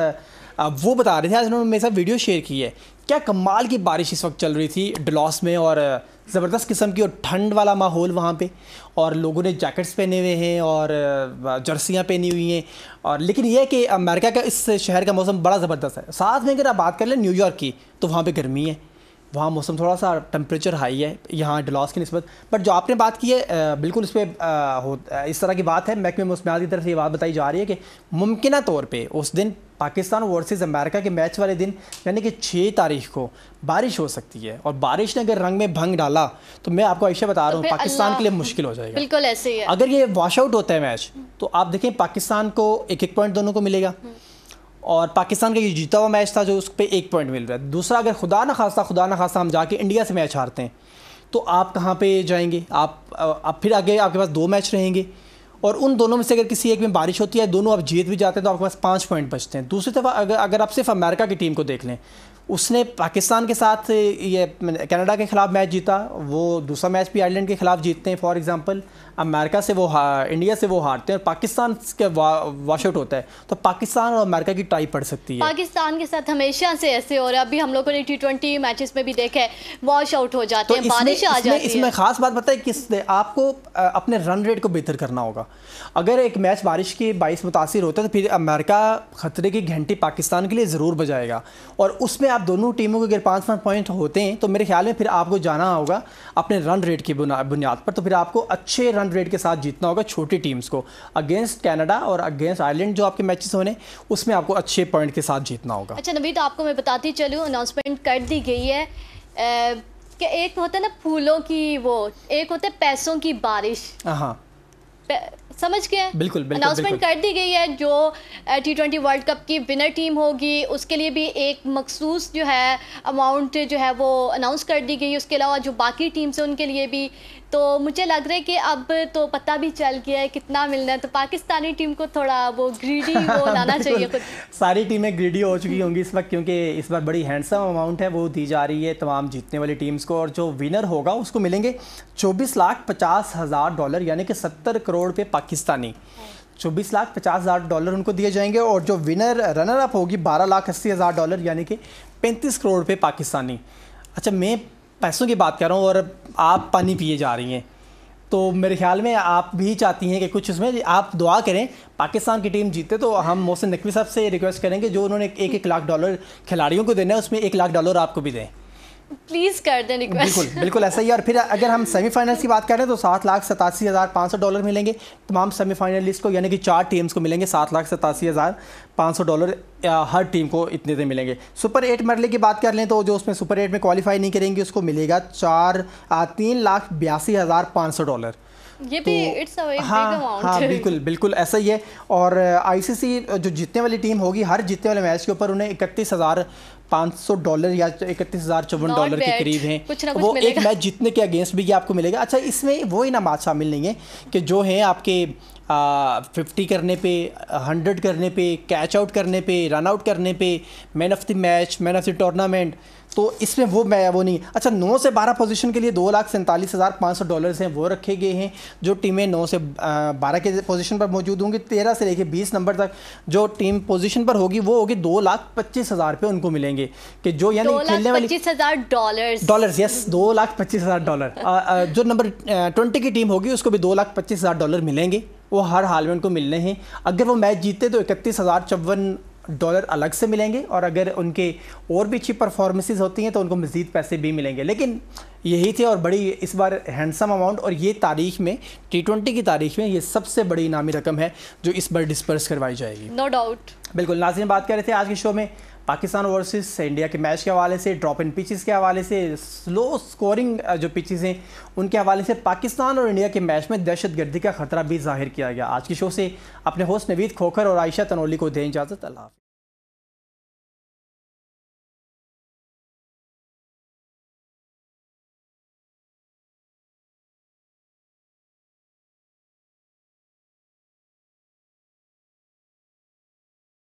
वो बता रहे थे आज उन्होंने मेरे साथ वीडियो शेयर की है क्या कमाल की बारिश इस वक्त चल रही थी डलॉस में और ज़बरदस्त किस्म की और ठंड वाला माहौल वहाँ पे और लोगों ने जैकेट्स पहने हुए हैं और जर्सियाँ पहनी हुई हैं और लेकिन यह कि अमेरिका का इस शहर का मौसम बड़ा ज़बरदस्त है साथ में अगर आप बात कर लें न्यूयॉर्क की तो वहाँ पर गर्मी है वहाँ मौसम थोड़ा सा टेम्परेचर हाई है यहाँ डलॉस की नस्बत बट जो आपने बात की है बिल्कुल इस पर हो इस तरह की बात है महकमे मौसमियात की तरफ से ये बात बताई जा रही है कि मुमकिन तौर पर उस दिन पाकिस्तान वर्सेज अमेरिका के मैच वाले दिन यानी कि छः तारीख को बारिश हो सकती है और बारिश ने अगर रंग में भंग डाला तो मैं आपको ऐशा बता रहा हूँ तो पाकिस्तान के लिए मुश्किल हो जाएगा बिल्कुल ऐसे ही है अगर ये वॉश आउट होता है मैच तो आप देखें पाकिस्तान को एक एक पॉइंट दोनों को मिलेगा हम्म। और पाकिस्तान का ये जीता हुआ मैच था जो उस पर एक पॉइंट मिल रहा है दूसरा अगर खुदा ना खासा खुदा ना खासा हम जाके इंडिया से मैच हारते हैं तो आप कहाँ पे जाएंगे आप अब फिर आगे आपके पास दो मैच रहेंगे और उन दोनों में से अगर किसी एक में बारिश होती है दोनों आप जीत भी जाते हैं तो आपके पास पाँच पॉइंट बचते हैं दूसरी तरफ अगर अगर आप सिर्फ अमेरिका की टीम को देख लें उसने पाकिस्तान के साथ ये कनाडा के ख़िलाफ़ मैच जीता वो दूसरा मैच भी आयरलैंड के ख़िलाफ़ जीतते हैं फॉर एग्ज़ाम्पल अमेरिका से वो इंडिया से वो हारते हैं और पाकिस्तान के वॉश आउट होता है तो पाकिस्तान और अमेरिका की टाई पड़ सकती है पाकिस्तान के साथ हमेशा से ऐसे हो रहा है अभी हम लोगों ने टी ट्वेंटी मैचेस में भी देखा है वॉश आउट हो जाते तो हैं बारिश आ जाती है इसमें खास बात पता है आपको अपने रन रेट को बेहतर करना होगा अगर एक मैच बारिश के बाईस मुतासर होता है तो फिर अमेरिका खतरे की घंटी पाकिस्तान के लिए ज़रूर बजाएगा और उसमें आप दोनों टीमों के अगर पाँच पाँच पॉइंट होते हैं तो मेरे ख्याल में फिर आपको जाना होगा अपने रन रेट की बुनियाद पर तो फिर आपको अच्छे रन रेट के साथ जीतना होगा छोटी टीम्स को अगेंस्ट कनाडा और अगेंस्ट आयरलैंड जो आपके मैचेस होने उसमें आपको अच्छे पॉइंट के साथ जीतना होगा अच्छा नबीद तो आपको मैं बताती चलूँ अनाउंसमेंट कर दी गई है कि एक होता है ना फूलों की वो एक होता है पैसों की बारिश हाँ समझ गए बिल्कुल, अनाउंसमेंट कर दी गई है जो टी ट्वेंटी वर्ल्ड कप की विनर टीम होगी उसके लिए भी एक मखसूस जो है अमाउंट जो है वो अनाउंस कर दी गई उसके अलावा जो बाकी टीम्स हैं उनके लिए भी तो मुझे लग रहा है कि अब तो पता भी चल गया है कितना मिलना है तो पाकिस्तानी टीम को थोड़ा वो ग्रीडी वो लाना चाहिए सारी टीमें ग्रीडी हो चुकी होंगी इस वक्त क्योंकि इस बार बड़ी हैंडसम अमाउंट है वो दी जा रही है तमाम जीतने वाली टीम्स को और जो विनर होगा उसको मिलेंगे चौबीस लाख पचास हज़ार डॉलर यानी कि सत्तर करोड़ पे पाकिस्तानी चौबीस लाख पचास हज़ार डॉलर उनको दिए जाएंगे और जो विनर रनर अप होगी बारह लाख अस्सी हज़ार डॉलर यानी कि पैंतीस करोड़ रुपये पाकिस्तानी अच्छा मैं पैसों की बात कर रहा हूँ और आप पानी पिए जा रही हैं तो मेरे ख्याल में आप भी चाहती हैं कि कुछ इसमें आप दुआ करें पाकिस्तान की टीम जीते तो हम मोहसिन नकवी साहब से रिक्वेस्ट करेंगे जो उन्होंने एक एक लाख डॉलर खिलाड़ियों को देना है उसमें एक लाख डॉलर आपको भी दें प्लीज कर दें रिक्वेस्ट बिल्कुल बिल्कुल ऐसा ही और फिर अगर हम सेमीफाइनल की बात करें तो सात लाख सतासी हज़ार पाँच सौ डॉलर मिलेंगे तमाम सेमीफाइनलिस्ट को यानी कि चार टीम्स को मिलेंगे सात लाख सतासी हज़ार पाँच सौ डॉलर हर टीम को इतने से मिलेंगे सुपर एट मरले की बात कर लें तो जो उसमें सुपर एट में क्वालिफाई नहीं करेंगे उसको मिलेगा चार तीन लाख बयासी हज़ार पाँच सौ डॉलर ये भी इट्स तो अ हाँ हाँ बिल्कुल बिल्कुल ऐसा ही है और आईसीसी जो जीतने वाली टीम होगी हर जीतने वाले मैच के ऊपर उन्हें इकतीस हज़ार 500 डॉलर या तो इकतीस हज़ार चौवन डॉलर के करीब हैं कुछ कुछ वो एक मैच जीतने के अगेंस्ट भी ये आपको मिलेगा अच्छा इसमें वो इनाम शामिल नहीं है कि जो है आपके फिफ्टी करने पे हंड्रेड करने पे कैच आउट करने पे रन आउट करने पे man of the match man of the tournament तो इसमें वो मैं वो नहीं अच्छा नौ से बारह पोजीशन के लिए दो लाख सैंतालीस हज़ार पाँच सौ डॉलर हैं वो रखे गए हैं जो टीमें नौ से बारह के पोजीशन पर मौजूद होंगी तेरह से लेके बीस नंबर तक जो टीम पोजीशन पर होगी वो होगी दो लाख पच्चीस हज़ार पे उनको मिलेंगे कि जो यानी खेलने वाली पच्चीस हज़ार डॉलर डॉलर यस दो लाख पच्चीस हज़ार डॉलर जो नंबर ट्वेंटी की टीम होगी उसको भी दो लाख पच्चीस हज़ार डॉलर मिलेंगे वो हर हाल में उनको मिलने हैं अगर वो मैच जीते तो इकतीस हज़ार चौवन डॉलर अलग से मिलेंगे और अगर उनके और भी अच्छी परफॉर्मेंसेज होती हैं तो उनको मज़ीद पैसे भी मिलेंगे लेकिन यही थे और बड़ी इस बार हैंडसम अमाउंट और ये तारीख में टी ट्वेंटी की तारीख में ये सबसे बड़ी इनामी रकम है जो इस बार डिस्पर्स करवाई जाएगी नो no डाउट बिल्कुल नाजिन बात कर रहे थे आज के शो में पाकिस्तान वर्सेस इंडिया के मैच के हवाले से ड्रॉप इन पिचेस के हवाले से स्लो स्कोरिंग जो पिचेस हैं उनके हवाले से पाकिस्तान और इंडिया के मैच में दहशत गर्दी का खतरा भी जाहिर किया गया आज के शो से अपने होस्ट नवीद खोखर और आयशा तनोली को दें इजाज़त अल्लाह